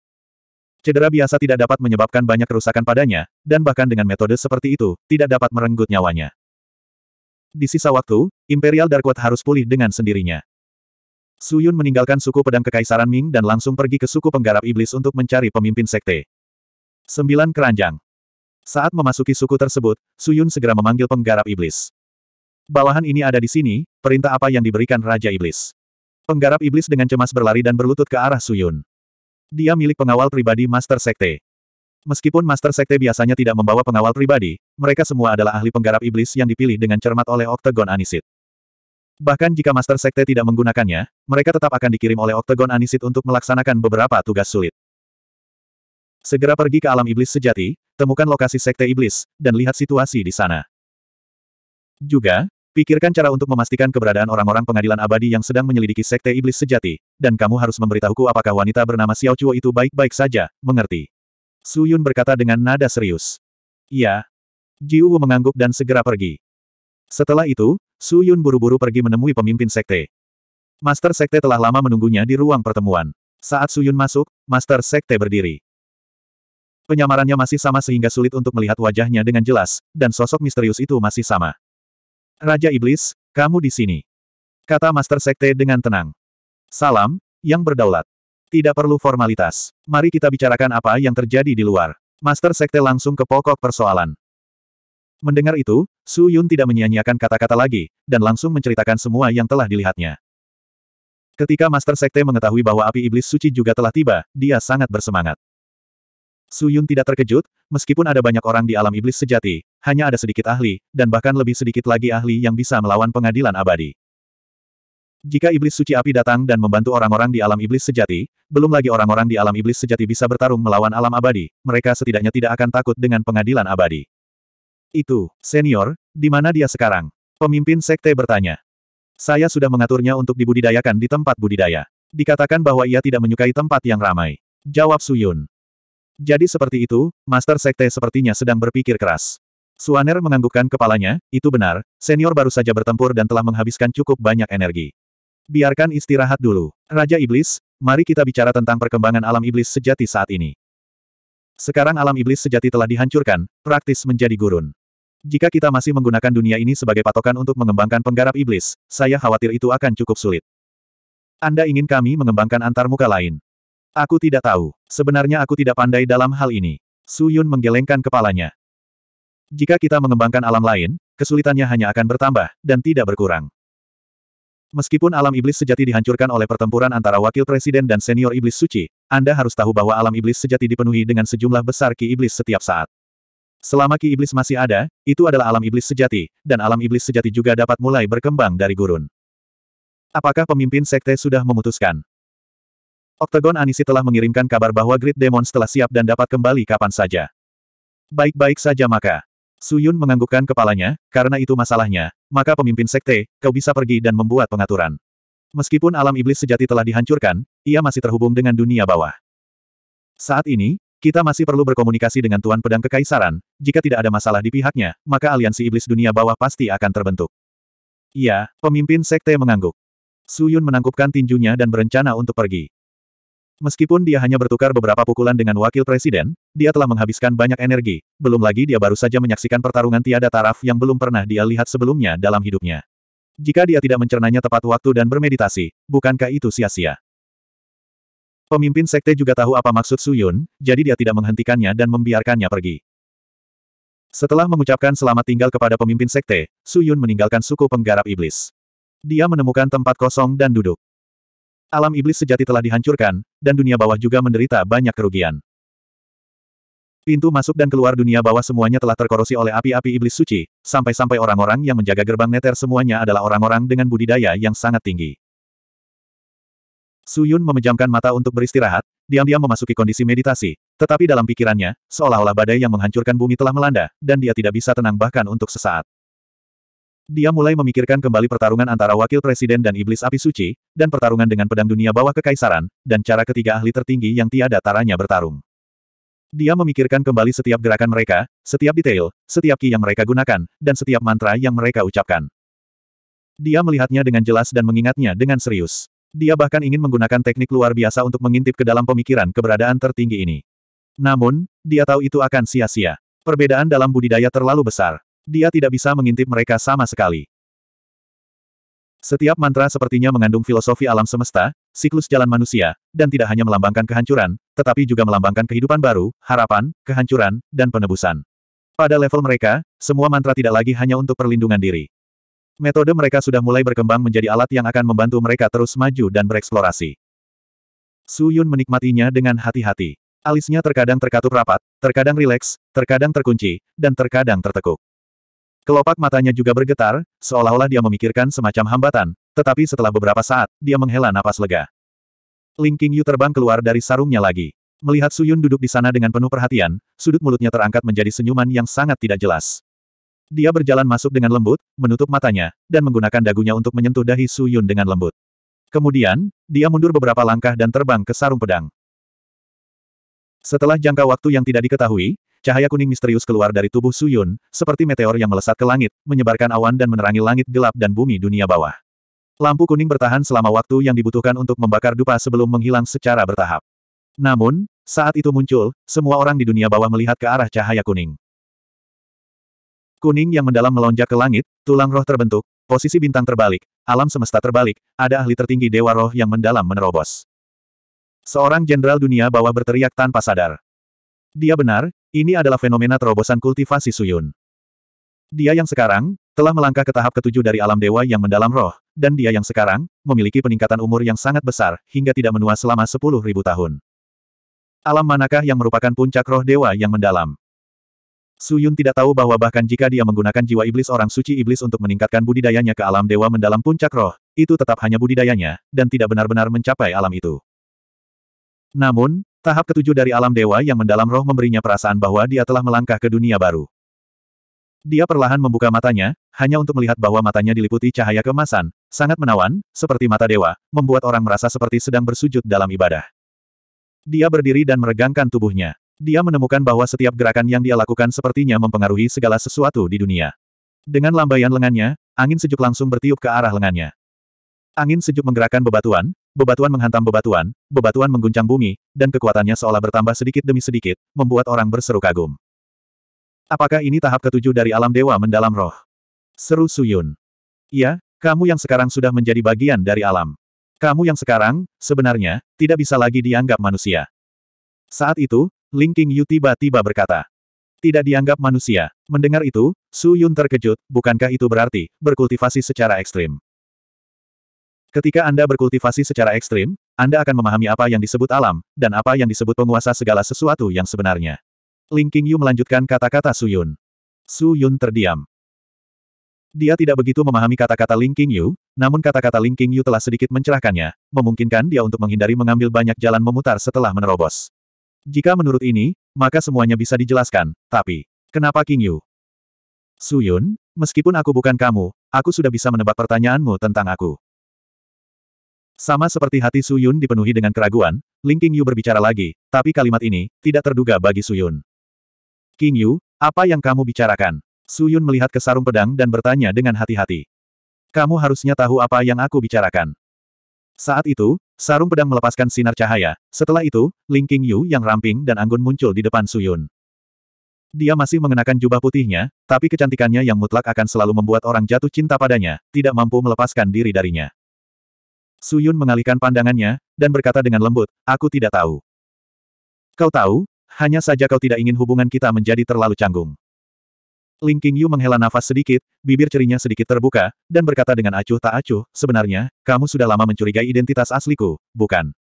Cedera biasa tidak dapat menyebabkan banyak kerusakan padanya, dan bahkan dengan metode seperti itu, tidak dapat merenggut nyawanya. Di sisa waktu, Imperial Darkwood harus pulih dengan sendirinya. Suyun meninggalkan suku pedang Kekaisaran Ming dan langsung pergi ke suku penggarap iblis untuk mencari pemimpin sekte. Sembilan keranjang. Saat memasuki suku tersebut, Suyun segera memanggil penggarap iblis. Bawahan ini ada di sini, perintah apa yang diberikan Raja Iblis. Penggarap iblis dengan cemas berlari dan berlutut ke arah Suyun. Dia milik pengawal pribadi Master Sekte. Meskipun Master Sekte biasanya tidak membawa pengawal pribadi, mereka semua adalah ahli penggarap iblis yang dipilih dengan cermat oleh Oktagon Anisit. Bahkan jika Master Sekte tidak menggunakannya, mereka tetap akan dikirim oleh Oktagon Anisit untuk melaksanakan beberapa tugas sulit. Segera pergi ke alam iblis sejati, temukan lokasi sekte iblis, dan lihat situasi di sana. Juga, pikirkan cara untuk memastikan keberadaan orang-orang pengadilan abadi yang sedang menyelidiki sekte iblis sejati, dan kamu harus memberitahuku apakah wanita bernama Xiao Chuo itu baik-baik saja, mengerti. Su Yun berkata dengan nada serius. Ya, Ji Wu mengangguk dan segera pergi. Setelah itu, Su Yun buru-buru pergi menemui pemimpin sekte. Master sekte telah lama menunggunya di ruang pertemuan. Saat Su Yun masuk, Master sekte berdiri. Penyamarannya masih sama sehingga sulit untuk melihat wajahnya dengan jelas, dan sosok misterius itu masih sama. Raja Iblis, kamu di sini. Kata Master Sekte dengan tenang. Salam, yang berdaulat. Tidak perlu formalitas. Mari kita bicarakan apa yang terjadi di luar. Master Sekte langsung ke pokok persoalan. Mendengar itu, Su Yun tidak menyia-nyiakan kata-kata lagi, dan langsung menceritakan semua yang telah dilihatnya. Ketika Master Sekte mengetahui bahwa api iblis suci juga telah tiba, dia sangat bersemangat. Su Yun tidak terkejut, meskipun ada banyak orang di alam iblis sejati, hanya ada sedikit ahli, dan bahkan lebih sedikit lagi ahli yang bisa melawan pengadilan abadi. Jika iblis suci api datang dan membantu orang-orang di alam iblis sejati, belum lagi orang-orang di alam iblis sejati bisa bertarung melawan alam abadi, mereka setidaknya tidak akan takut dengan pengadilan abadi. Itu, senior, di mana dia sekarang? Pemimpin sekte bertanya. Saya sudah mengaturnya untuk dibudidayakan di tempat budidaya. Dikatakan bahwa ia tidak menyukai tempat yang ramai. Jawab Suyun. Jadi seperti itu, Master Sekte sepertinya sedang berpikir keras. Suaner menganggukkan kepalanya, itu benar, senior baru saja bertempur dan telah menghabiskan cukup banyak energi. Biarkan istirahat dulu. Raja Iblis, mari kita bicara tentang perkembangan alam iblis sejati saat ini. Sekarang alam iblis sejati telah dihancurkan, praktis menjadi gurun. Jika kita masih menggunakan dunia ini sebagai patokan untuk mengembangkan penggarap iblis, saya khawatir itu akan cukup sulit. Anda ingin kami mengembangkan antarmuka lain. Aku tidak tahu. Sebenarnya aku tidak pandai dalam hal ini. Su Yun menggelengkan kepalanya. Jika kita mengembangkan alam lain, kesulitannya hanya akan bertambah, dan tidak berkurang. Meskipun alam iblis sejati dihancurkan oleh pertempuran antara wakil presiden dan senior iblis suci, Anda harus tahu bahwa alam iblis sejati dipenuhi dengan sejumlah besar ki iblis setiap saat. Selama ki iblis masih ada, itu adalah alam iblis sejati, dan alam iblis sejati juga dapat mulai berkembang dari gurun. Apakah pemimpin sekte sudah memutuskan? Oktagon Anisi telah mengirimkan kabar bahwa Great Demon telah siap dan dapat kembali kapan saja. Baik-baik saja maka. Suyun menganggukkan kepalanya, karena itu masalahnya, maka pemimpin sekte, kau bisa pergi dan membuat pengaturan. Meskipun alam iblis sejati telah dihancurkan, ia masih terhubung dengan dunia bawah. Saat ini, kita masih perlu berkomunikasi dengan Tuan Pedang Kekaisaran, jika tidak ada masalah di pihaknya, maka aliansi iblis dunia bawah pasti akan terbentuk. Ya, pemimpin sekte mengangguk. Suyun menangkupkan tinjunya dan berencana untuk pergi. Meskipun dia hanya bertukar beberapa pukulan dengan wakil presiden, dia telah menghabiskan banyak energi, belum lagi dia baru saja menyaksikan pertarungan tiada taraf yang belum pernah dia lihat sebelumnya dalam hidupnya. Jika dia tidak mencernanya tepat waktu dan bermeditasi, bukankah itu sia-sia? Pemimpin sekte juga tahu apa maksud Suyun, jadi dia tidak menghentikannya dan membiarkannya pergi. Setelah mengucapkan selamat tinggal kepada pemimpin sekte, Suyun meninggalkan suku penggarap iblis. Dia menemukan tempat kosong dan duduk. Alam iblis sejati telah dihancurkan, dan dunia bawah juga menderita banyak kerugian. Pintu masuk dan keluar dunia bawah semuanya telah terkorosi oleh api-api iblis suci, sampai-sampai orang-orang yang menjaga gerbang neter semuanya adalah orang-orang dengan budidaya yang sangat tinggi. Suyun memejamkan mata untuk beristirahat, diam-diam memasuki kondisi meditasi, tetapi dalam pikirannya, seolah-olah badai yang menghancurkan bumi telah melanda, dan dia tidak bisa tenang bahkan untuk sesaat. Dia mulai memikirkan kembali pertarungan antara wakil presiden dan iblis api suci, dan pertarungan dengan pedang dunia bawah kekaisaran, dan cara ketiga ahli tertinggi yang tiada taranya bertarung. Dia memikirkan kembali setiap gerakan mereka, setiap detail, setiap ki yang mereka gunakan, dan setiap mantra yang mereka ucapkan. Dia melihatnya dengan jelas dan mengingatnya dengan serius. Dia bahkan ingin menggunakan teknik luar biasa untuk mengintip ke dalam pemikiran keberadaan tertinggi ini. Namun, dia tahu itu akan sia-sia. Perbedaan dalam budidaya terlalu besar. Dia tidak bisa mengintip mereka sama sekali. Setiap mantra sepertinya mengandung filosofi alam semesta, siklus jalan manusia, dan tidak hanya melambangkan kehancuran, tetapi juga melambangkan kehidupan baru, harapan, kehancuran, dan penebusan. Pada level mereka, semua mantra tidak lagi hanya untuk perlindungan diri. Metode mereka sudah mulai berkembang menjadi alat yang akan membantu mereka terus maju dan bereksplorasi. Su Yun menikmatinya dengan hati-hati. Alisnya terkadang terkatup rapat, terkadang rileks, terkadang terkunci, dan terkadang tertekuk. Kelopak matanya juga bergetar, seolah-olah dia memikirkan semacam hambatan, tetapi setelah beberapa saat, dia menghela napas lega. Ling Qingyu terbang keluar dari sarungnya lagi. Melihat Suyun duduk di sana dengan penuh perhatian, sudut mulutnya terangkat menjadi senyuman yang sangat tidak jelas. Dia berjalan masuk dengan lembut, menutup matanya, dan menggunakan dagunya untuk menyentuh dahi Suyun dengan lembut. Kemudian, dia mundur beberapa langkah dan terbang ke sarung pedang. Setelah jangka waktu yang tidak diketahui, Cahaya kuning misterius keluar dari tubuh Suyun, seperti meteor yang melesat ke langit, menyebarkan awan dan menerangi langit gelap dan bumi dunia bawah. Lampu kuning bertahan selama waktu yang dibutuhkan untuk membakar dupa sebelum menghilang secara bertahap. Namun, saat itu muncul, semua orang di dunia bawah melihat ke arah cahaya kuning. Kuning yang mendalam melonjak ke langit, tulang roh terbentuk, posisi bintang terbalik, alam semesta terbalik, ada ahli tertinggi dewa roh yang mendalam menerobos. Seorang jenderal dunia bawah berteriak tanpa sadar. Dia benar, ini adalah fenomena terobosan kultivasi Suyun. Dia yang sekarang, telah melangkah ke tahap ketujuh dari alam dewa yang mendalam roh, dan dia yang sekarang, memiliki peningkatan umur yang sangat besar, hingga tidak menua selama sepuluh ribu tahun. Alam manakah yang merupakan puncak roh dewa yang mendalam? Suyun tidak tahu bahwa bahkan jika dia menggunakan jiwa iblis orang suci iblis untuk meningkatkan budidayanya ke alam dewa mendalam puncak roh, itu tetap hanya budidayanya, dan tidak benar-benar mencapai alam itu. Namun, Tahap ketujuh dari alam dewa yang mendalam roh memberinya perasaan bahwa dia telah melangkah ke dunia baru. Dia perlahan membuka matanya, hanya untuk melihat bahwa matanya diliputi cahaya kemasan, sangat menawan, seperti mata dewa, membuat orang merasa seperti sedang bersujud dalam ibadah. Dia berdiri dan meregangkan tubuhnya. Dia menemukan bahwa setiap gerakan yang dia lakukan sepertinya mempengaruhi segala sesuatu di dunia. Dengan lambaian lengannya, angin sejuk langsung bertiup ke arah lengannya. Angin sejuk menggerakkan bebatuan, Bebatuan menghantam bebatuan, bebatuan mengguncang bumi, dan kekuatannya seolah bertambah sedikit demi sedikit, membuat orang berseru kagum. Apakah ini tahap ketujuh dari alam dewa mendalam roh? Seru Suyun. Ya, kamu yang sekarang sudah menjadi bagian dari alam. Kamu yang sekarang, sebenarnya, tidak bisa lagi dianggap manusia. Saat itu, Ling King Yu tiba-tiba berkata. Tidak dianggap manusia. Mendengar itu, Su Yun terkejut, bukankah itu berarti, berkultivasi secara ekstrim. Ketika Anda berkultivasi secara ekstrim, Anda akan memahami apa yang disebut alam, dan apa yang disebut penguasa segala sesuatu yang sebenarnya. Ling Qingyu melanjutkan kata-kata Su Yun. Su Yun terdiam. Dia tidak begitu memahami kata-kata Ling Qingyu, namun kata-kata Ling Qingyu telah sedikit mencerahkannya, memungkinkan dia untuk menghindari mengambil banyak jalan memutar setelah menerobos. Jika menurut ini, maka semuanya bisa dijelaskan, tapi, kenapa Qingyu? Su Yun, meskipun aku bukan kamu, aku sudah bisa menebak pertanyaanmu tentang aku. Sama seperti hati Su Yun dipenuhi dengan keraguan, Ling Yu berbicara lagi, tapi kalimat ini, tidak terduga bagi Su Suyun. Yu, apa yang kamu bicarakan? Su Yun melihat ke sarung pedang dan bertanya dengan hati-hati. Kamu harusnya tahu apa yang aku bicarakan. Saat itu, sarung pedang melepaskan sinar cahaya, setelah itu, Ling Yu yang ramping dan anggun muncul di depan Su Yun. Dia masih mengenakan jubah putihnya, tapi kecantikannya yang mutlak akan selalu membuat orang jatuh cinta padanya, tidak mampu melepaskan diri darinya. Suyun mengalihkan pandangannya, dan berkata dengan lembut, aku tidak tahu. Kau tahu, hanya saja kau tidak ingin hubungan kita menjadi terlalu canggung. Ling Qingyu menghela nafas sedikit, bibir cerinya sedikit terbuka, dan berkata dengan acuh tak acuh, sebenarnya, kamu sudah lama mencurigai identitas asliku, bukan?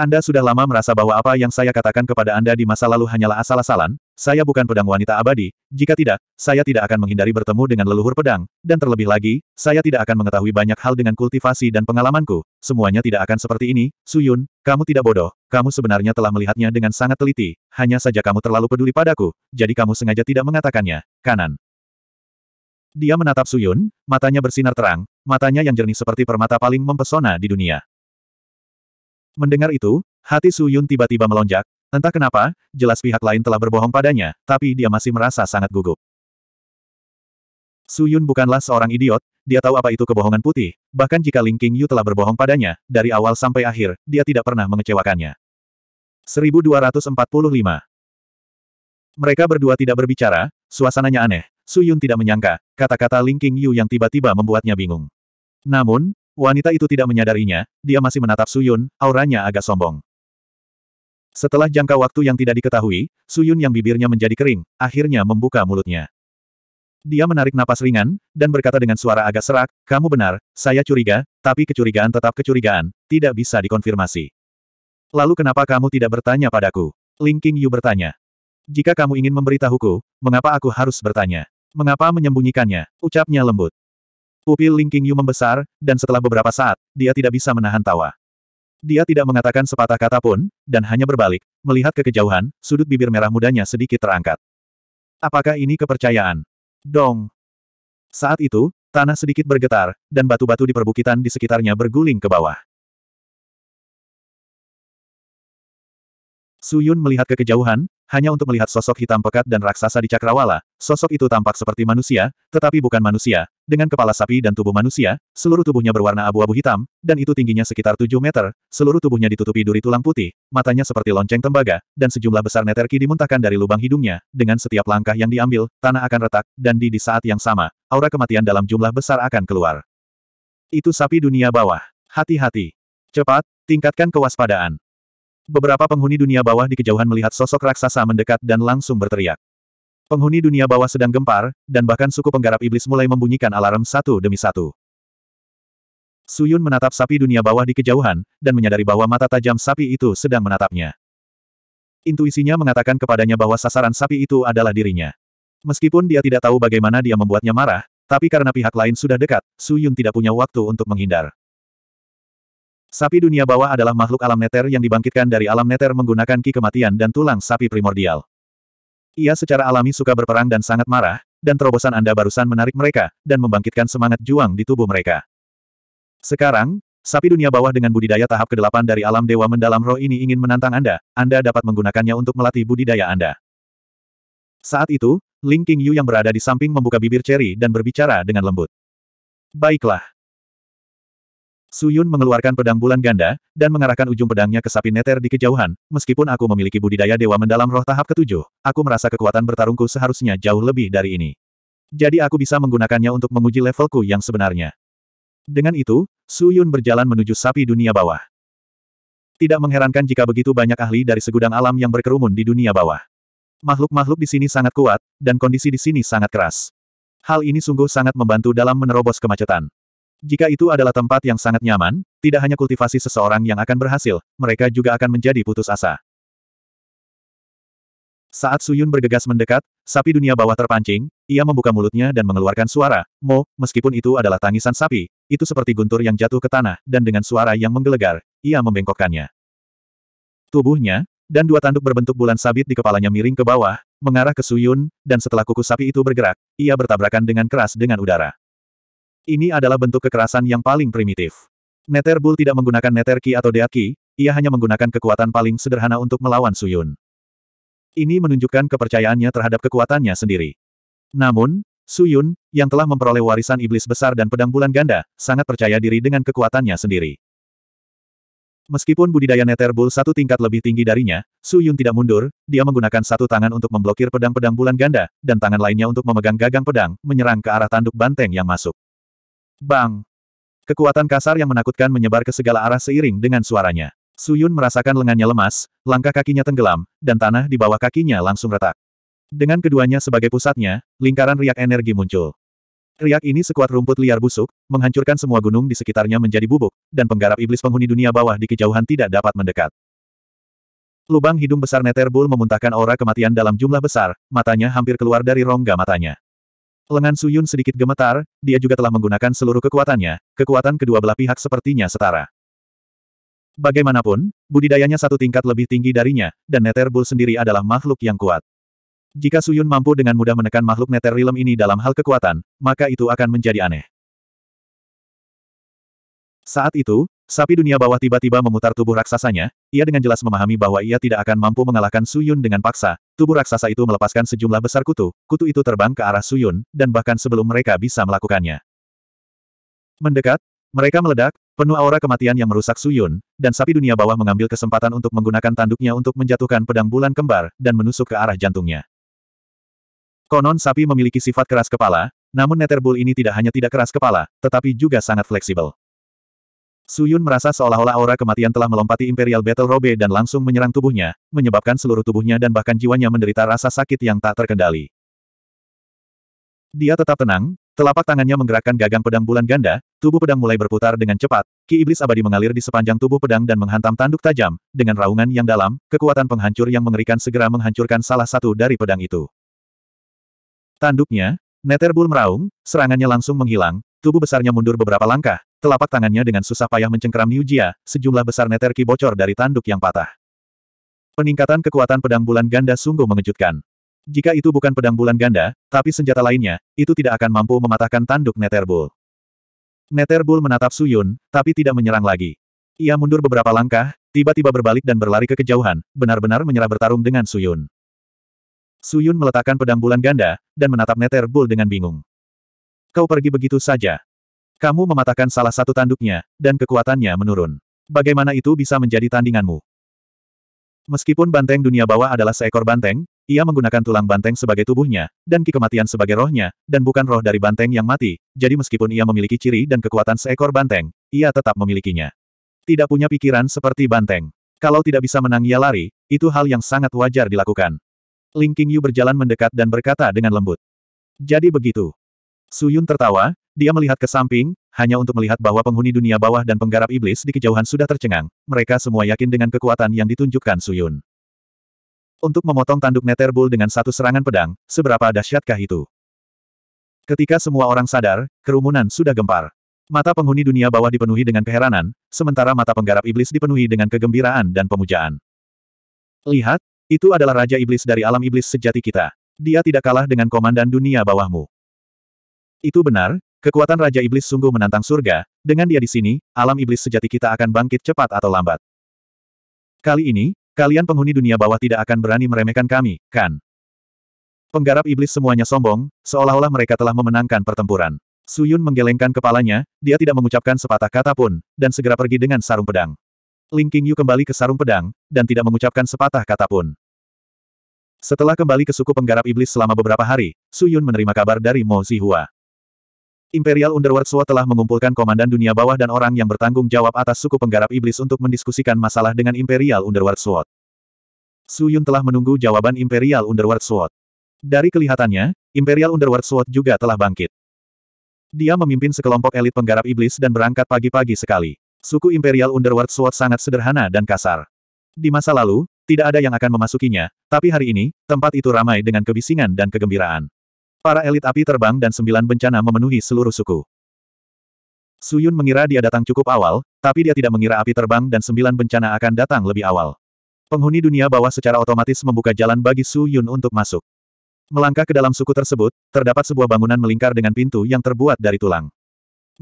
Anda sudah lama merasa bahwa apa yang saya katakan kepada Anda di masa lalu hanyalah asal-asalan, saya bukan pedang wanita abadi, jika tidak, saya tidak akan menghindari bertemu dengan leluhur pedang, dan terlebih lagi, saya tidak akan mengetahui banyak hal dengan kultivasi dan pengalamanku, semuanya tidak akan seperti ini, Suyun, kamu tidak bodoh, kamu sebenarnya telah melihatnya dengan sangat teliti, hanya saja kamu terlalu peduli padaku, jadi kamu sengaja tidak mengatakannya, kanan. Dia menatap Suyun, matanya bersinar terang, matanya yang jernih seperti permata paling mempesona di dunia. Mendengar itu, hati Suyun tiba-tiba melonjak, Entah kenapa, jelas pihak lain telah berbohong padanya, tapi dia masih merasa sangat gugup. Su Yun bukanlah seorang idiot, dia tahu apa itu kebohongan putih, bahkan jika Ling King Yu telah berbohong padanya, dari awal sampai akhir, dia tidak pernah mengecewakannya. 1245 Mereka berdua tidak berbicara, suasananya aneh, Su Yun tidak menyangka, kata-kata Ling King Yu yang tiba-tiba membuatnya bingung. Namun, wanita itu tidak menyadarinya, dia masih menatap Su Yun, auranya agak sombong. Setelah jangka waktu yang tidak diketahui, Suyun yang bibirnya menjadi kering, akhirnya membuka mulutnya. Dia menarik napas ringan, dan berkata dengan suara agak serak, kamu benar, saya curiga, tapi kecurigaan tetap kecurigaan, tidak bisa dikonfirmasi. Lalu kenapa kamu tidak bertanya padaku? Ling King Yu bertanya. Jika kamu ingin memberitahuku, mengapa aku harus bertanya? Mengapa menyembunyikannya? Ucapnya lembut. Pupil Ling King Yu membesar, dan setelah beberapa saat, dia tidak bisa menahan tawa. Dia tidak mengatakan sepatah kata pun, dan hanya berbalik, melihat ke kejauhan, sudut bibir merah mudanya sedikit terangkat. Apakah ini kepercayaan? Dong! Saat itu, tanah sedikit bergetar, dan batu-batu di perbukitan di sekitarnya berguling ke bawah. Suyun melihat ke kejauhan, hanya untuk melihat sosok hitam pekat dan raksasa di cakrawala, sosok itu tampak seperti manusia, tetapi bukan manusia, dengan kepala sapi dan tubuh manusia, seluruh tubuhnya berwarna abu-abu hitam, dan itu tingginya sekitar 7 meter, seluruh tubuhnya ditutupi duri tulang putih, matanya seperti lonceng tembaga, dan sejumlah besar neterki dimuntahkan dari lubang hidungnya, dengan setiap langkah yang diambil, tanah akan retak, dan di di saat yang sama, aura kematian dalam jumlah besar akan keluar. Itu sapi dunia bawah. Hati-hati. Cepat, tingkatkan kewaspadaan. Beberapa penghuni dunia bawah di kejauhan melihat sosok raksasa mendekat dan langsung berteriak. Penghuni dunia bawah sedang gempar, dan bahkan suku penggarap iblis mulai membunyikan alarm satu demi satu. Suyun menatap sapi dunia bawah di kejauhan, dan menyadari bahwa mata tajam sapi itu sedang menatapnya. Intuisinya mengatakan kepadanya bahwa sasaran sapi itu adalah dirinya. Meskipun dia tidak tahu bagaimana dia membuatnya marah, tapi karena pihak lain sudah dekat, Suyun tidak punya waktu untuk menghindar. Sapi dunia bawah adalah makhluk alam neter yang dibangkitkan dari alam neter menggunakan ki kematian dan tulang sapi primordial. Ia secara alami suka berperang dan sangat marah, dan terobosan Anda barusan menarik mereka, dan membangkitkan semangat juang di tubuh mereka. Sekarang, sapi dunia bawah dengan budidaya tahap ke-8 dari alam dewa mendalam roh ini ingin menantang Anda, Anda dapat menggunakannya untuk melatih budidaya Anda. Saat itu, Ling King Yu yang berada di samping membuka bibir ceri dan berbicara dengan lembut. Baiklah. Suyun mengeluarkan pedang bulan ganda, dan mengarahkan ujung pedangnya ke sapi neter di kejauhan, meskipun aku memiliki budidaya dewa mendalam roh tahap ketujuh, aku merasa kekuatan bertarungku seharusnya jauh lebih dari ini. Jadi aku bisa menggunakannya untuk menguji levelku yang sebenarnya. Dengan itu, Suyun berjalan menuju sapi dunia bawah. Tidak mengherankan jika begitu banyak ahli dari segudang alam yang berkerumun di dunia bawah. Makhluk-makhluk di sini sangat kuat, dan kondisi di sini sangat keras. Hal ini sungguh sangat membantu dalam menerobos kemacetan. Jika itu adalah tempat yang sangat nyaman, tidak hanya kultivasi seseorang yang akan berhasil, mereka juga akan menjadi putus asa. Saat Suyun bergegas mendekat, sapi dunia bawah terpancing, ia membuka mulutnya dan mengeluarkan suara, mo, meskipun itu adalah tangisan sapi, itu seperti guntur yang jatuh ke tanah, dan dengan suara yang menggelegar, ia membengkokkannya. Tubuhnya, dan dua tanduk berbentuk bulan sabit di kepalanya miring ke bawah, mengarah ke Suyun, dan setelah kuku sapi itu bergerak, ia bertabrakan dengan keras dengan udara. Ini adalah bentuk kekerasan yang paling primitif. Nether Bull tidak menggunakan Nether Ki atau Deat ia hanya menggunakan kekuatan paling sederhana untuk melawan Suyun. Ini menunjukkan kepercayaannya terhadap kekuatannya sendiri. Namun, Suyun, yang telah memperoleh warisan iblis besar dan pedang bulan ganda, sangat percaya diri dengan kekuatannya sendiri. Meskipun budidaya Nether Bull satu tingkat lebih tinggi darinya, Suyun tidak mundur, dia menggunakan satu tangan untuk memblokir pedang-pedang bulan ganda, dan tangan lainnya untuk memegang gagang pedang, menyerang ke arah tanduk banteng yang masuk. Bang! Kekuatan kasar yang menakutkan menyebar ke segala arah seiring dengan suaranya. Suyun merasakan lengannya lemas, langkah kakinya tenggelam, dan tanah di bawah kakinya langsung retak. Dengan keduanya sebagai pusatnya, lingkaran riak energi muncul. Riak ini sekuat rumput liar busuk, menghancurkan semua gunung di sekitarnya menjadi bubuk, dan penggarap iblis penghuni dunia bawah di kejauhan tidak dapat mendekat. Lubang hidung besar Neterbul memuntahkan aura kematian dalam jumlah besar, matanya hampir keluar dari rongga matanya. Lengan Suyun sedikit gemetar, dia juga telah menggunakan seluruh kekuatannya, kekuatan kedua belah pihak sepertinya setara. Bagaimanapun, budidayanya satu tingkat lebih tinggi darinya, dan Nether Bull sendiri adalah makhluk yang kuat. Jika Suyun mampu dengan mudah menekan makhluk Nether Realm ini dalam hal kekuatan, maka itu akan menjadi aneh. Saat itu, sapi dunia bawah tiba-tiba memutar tubuh raksasanya, ia dengan jelas memahami bahwa ia tidak akan mampu mengalahkan Suyun dengan paksa. Tubuh raksasa itu melepaskan sejumlah besar kutu, kutu itu terbang ke arah Suyun, dan bahkan sebelum mereka bisa melakukannya. Mendekat, mereka meledak, penuh aura kematian yang merusak Suyun, dan sapi dunia bawah mengambil kesempatan untuk menggunakan tanduknya untuk menjatuhkan pedang bulan kembar, dan menusuk ke arah jantungnya. Konon sapi memiliki sifat keras kepala, namun netherbull ini tidak hanya tidak keras kepala, tetapi juga sangat fleksibel. Suyun merasa seolah-olah aura kematian telah melompati Imperial Battle Robe dan langsung menyerang tubuhnya, menyebabkan seluruh tubuhnya dan bahkan jiwanya menderita rasa sakit yang tak terkendali. Dia tetap tenang, telapak tangannya menggerakkan gagang pedang bulan ganda, tubuh pedang mulai berputar dengan cepat, ki iblis abadi mengalir di sepanjang tubuh pedang dan menghantam tanduk tajam, dengan raungan yang dalam, kekuatan penghancur yang mengerikan segera menghancurkan salah satu dari pedang itu. Tanduknya, Netherbull meraung, serangannya langsung menghilang, tubuh besarnya mundur beberapa langkah, Telapak tangannya dengan susah payah mencengkeram Niu Jia, sejumlah besar neterki bocor dari tanduk yang patah. Peningkatan kekuatan pedang bulan ganda sungguh mengejutkan. Jika itu bukan pedang bulan ganda, tapi senjata lainnya, itu tidak akan mampu mematahkan tanduk Neterbul. Neterbul menatap Suyun, tapi tidak menyerang lagi. Ia mundur beberapa langkah, tiba-tiba berbalik dan berlari ke kejauhan, benar-benar menyerah bertarung dengan Suyun. Suyun meletakkan pedang bulan ganda, dan menatap Neterbul dengan bingung. Kau pergi begitu saja, kamu mematahkan salah satu tanduknya, dan kekuatannya menurun. Bagaimana itu bisa menjadi tandinganmu? Meskipun banteng dunia bawah adalah seekor banteng, ia menggunakan tulang banteng sebagai tubuhnya, dan ki kematian sebagai rohnya, dan bukan roh dari banteng yang mati, jadi meskipun ia memiliki ciri dan kekuatan seekor banteng, ia tetap memilikinya. Tidak punya pikiran seperti banteng. Kalau tidak bisa menang ia lari, itu hal yang sangat wajar dilakukan. Ling Qingyu berjalan mendekat dan berkata dengan lembut. Jadi begitu. Suyun tertawa, dia melihat ke samping, hanya untuk melihat bahwa penghuni dunia bawah dan penggarap iblis di kejauhan sudah tercengang, mereka semua yakin dengan kekuatan yang ditunjukkan Suyun. Untuk memotong tanduk Netherbull dengan satu serangan pedang, seberapa dahsyatkah itu? Ketika semua orang sadar, kerumunan sudah gempar. Mata penghuni dunia bawah dipenuhi dengan keheranan, sementara mata penggarap iblis dipenuhi dengan kegembiraan dan pemujaan. Lihat, itu adalah Raja Iblis dari alam iblis sejati kita. Dia tidak kalah dengan komandan dunia bawahmu. Itu benar, Kekuatan Raja Iblis sungguh menantang surga, dengan dia di sini, alam iblis sejati kita akan bangkit cepat atau lambat. Kali ini, kalian penghuni dunia bawah tidak akan berani meremehkan kami, kan? Penggarap iblis semuanya sombong, seolah-olah mereka telah memenangkan pertempuran. Suyun menggelengkan kepalanya, dia tidak mengucapkan sepatah kata pun, dan segera pergi dengan sarung pedang. Ling Qingyu kembali ke sarung pedang, dan tidak mengucapkan sepatah kata pun. Setelah kembali ke suku penggarap iblis selama beberapa hari, Suyun menerima kabar dari Mo Zihua. Imperial Underworld Sword telah mengumpulkan komandan dunia bawah dan orang yang bertanggung jawab atas suku penggarap iblis untuk mendiskusikan masalah dengan Imperial Underworld Sword. Su Yun telah menunggu jawaban Imperial Underworld Sword. Dari kelihatannya, Imperial Underworld Sword juga telah bangkit. Dia memimpin sekelompok elit penggarap iblis dan berangkat pagi-pagi sekali. Suku Imperial Underworld Sword sangat sederhana dan kasar. Di masa lalu, tidak ada yang akan memasukinya, tapi hari ini, tempat itu ramai dengan kebisingan dan kegembiraan. Para elit api terbang dan sembilan bencana memenuhi seluruh suku. Suyun mengira dia datang cukup awal, tapi dia tidak mengira api terbang dan sembilan bencana akan datang lebih awal. Penghuni dunia bawah secara otomatis membuka jalan bagi Suyun untuk masuk. Melangkah ke dalam suku tersebut, terdapat sebuah bangunan melingkar dengan pintu yang terbuat dari tulang.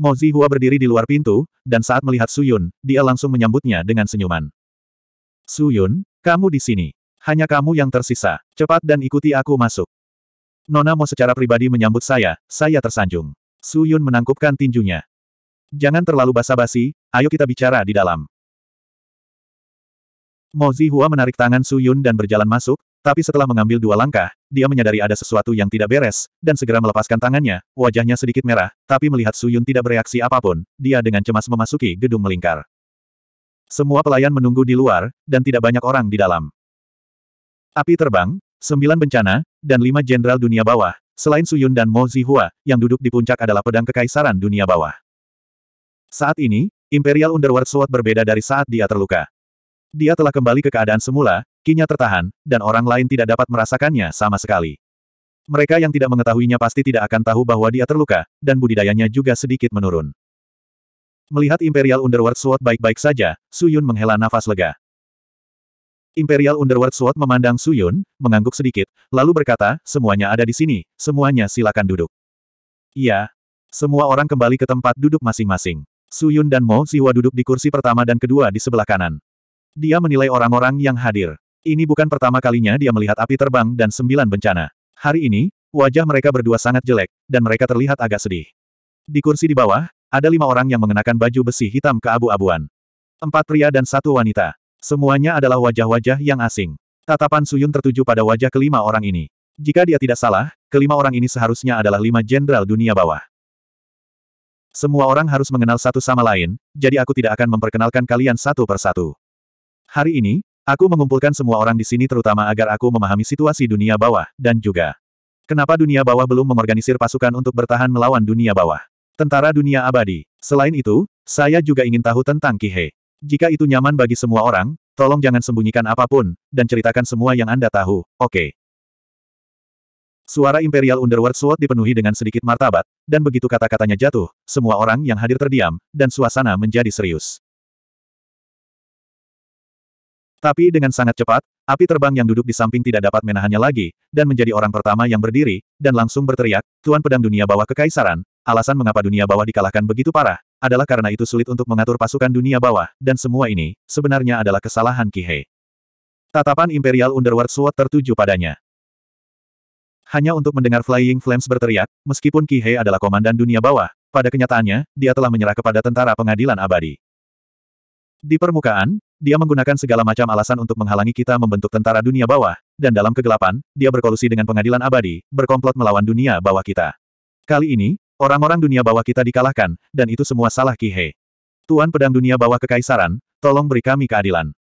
Mo Hua berdiri di luar pintu, dan saat melihat Suyun, dia langsung menyambutnya dengan senyuman. Suyun, kamu di sini. Hanya kamu yang tersisa. Cepat dan ikuti aku masuk. Nona mau secara pribadi menyambut saya, saya tersanjung. Su Yun menangkupkan tinjunya. Jangan terlalu basa-basi, ayo kita bicara di dalam. Mo Zihua menarik tangan Su Yun dan berjalan masuk, tapi setelah mengambil dua langkah, dia menyadari ada sesuatu yang tidak beres, dan segera melepaskan tangannya, wajahnya sedikit merah, tapi melihat Su Yun tidak bereaksi apapun, dia dengan cemas memasuki gedung melingkar. Semua pelayan menunggu di luar, dan tidak banyak orang di dalam. Api terbang, Sembilan bencana, dan lima jenderal dunia bawah, selain Suyun dan Mo Zihua, yang duduk di puncak adalah pedang kekaisaran dunia bawah. Saat ini, Imperial Underworld Sword berbeda dari saat dia terluka. Dia telah kembali ke keadaan semula, kinya tertahan, dan orang lain tidak dapat merasakannya sama sekali. Mereka yang tidak mengetahuinya pasti tidak akan tahu bahwa dia terluka, dan budidayanya juga sedikit menurun. Melihat Imperial Underworld Sword baik-baik saja, Suyun menghela nafas lega. Imperial Underworld Sword memandang Su Yun, mengangguk sedikit, lalu berkata, semuanya ada di sini, semuanya silakan duduk. Iya. Semua orang kembali ke tempat duduk masing-masing. Su Yun dan Mo Siwa duduk di kursi pertama dan kedua di sebelah kanan. Dia menilai orang-orang yang hadir. Ini bukan pertama kalinya dia melihat api terbang dan sembilan bencana. Hari ini, wajah mereka berdua sangat jelek, dan mereka terlihat agak sedih. Di kursi di bawah, ada lima orang yang mengenakan baju besi hitam keabu-abuan. Empat pria dan satu wanita. Semuanya adalah wajah-wajah yang asing. Tatapan Suyun tertuju pada wajah kelima orang ini. Jika dia tidak salah, kelima orang ini seharusnya adalah lima jenderal dunia bawah. Semua orang harus mengenal satu sama lain, jadi aku tidak akan memperkenalkan kalian satu persatu. Hari ini, aku mengumpulkan semua orang di sini terutama agar aku memahami situasi dunia bawah, dan juga kenapa dunia bawah belum mengorganisir pasukan untuk bertahan melawan dunia bawah. Tentara dunia abadi. Selain itu, saya juga ingin tahu tentang Kihe. Jika itu nyaman bagi semua orang, tolong jangan sembunyikan apapun, dan ceritakan semua yang Anda tahu, oke. Okay. Suara Imperial Underworld Sword dipenuhi dengan sedikit martabat, dan begitu kata-katanya jatuh, semua orang yang hadir terdiam, dan suasana menjadi serius. Tapi dengan sangat cepat, api terbang yang duduk di samping tidak dapat menahannya lagi, dan menjadi orang pertama yang berdiri, dan langsung berteriak, Tuan Pedang Dunia Bawah Kekaisaran, Alasan mengapa dunia bawah dikalahkan begitu parah, adalah karena itu sulit untuk mengatur pasukan dunia bawah, dan semua ini, sebenarnya adalah kesalahan Kihei. Tatapan Imperial Underworld Sword tertuju padanya. Hanya untuk mendengar Flying Flames berteriak, meskipun Kihei adalah komandan dunia bawah, pada kenyataannya, dia telah menyerah kepada tentara pengadilan abadi. Di permukaan, dia menggunakan segala macam alasan untuk menghalangi kita membentuk tentara dunia bawah, dan dalam kegelapan, dia berkolusi dengan pengadilan abadi, berkomplot melawan dunia bawah kita. Kali ini, Orang-orang dunia bawah kita dikalahkan, dan itu semua salah Kihei. Tuan Pedang Dunia Bawah Kekaisaran, tolong beri kami keadilan.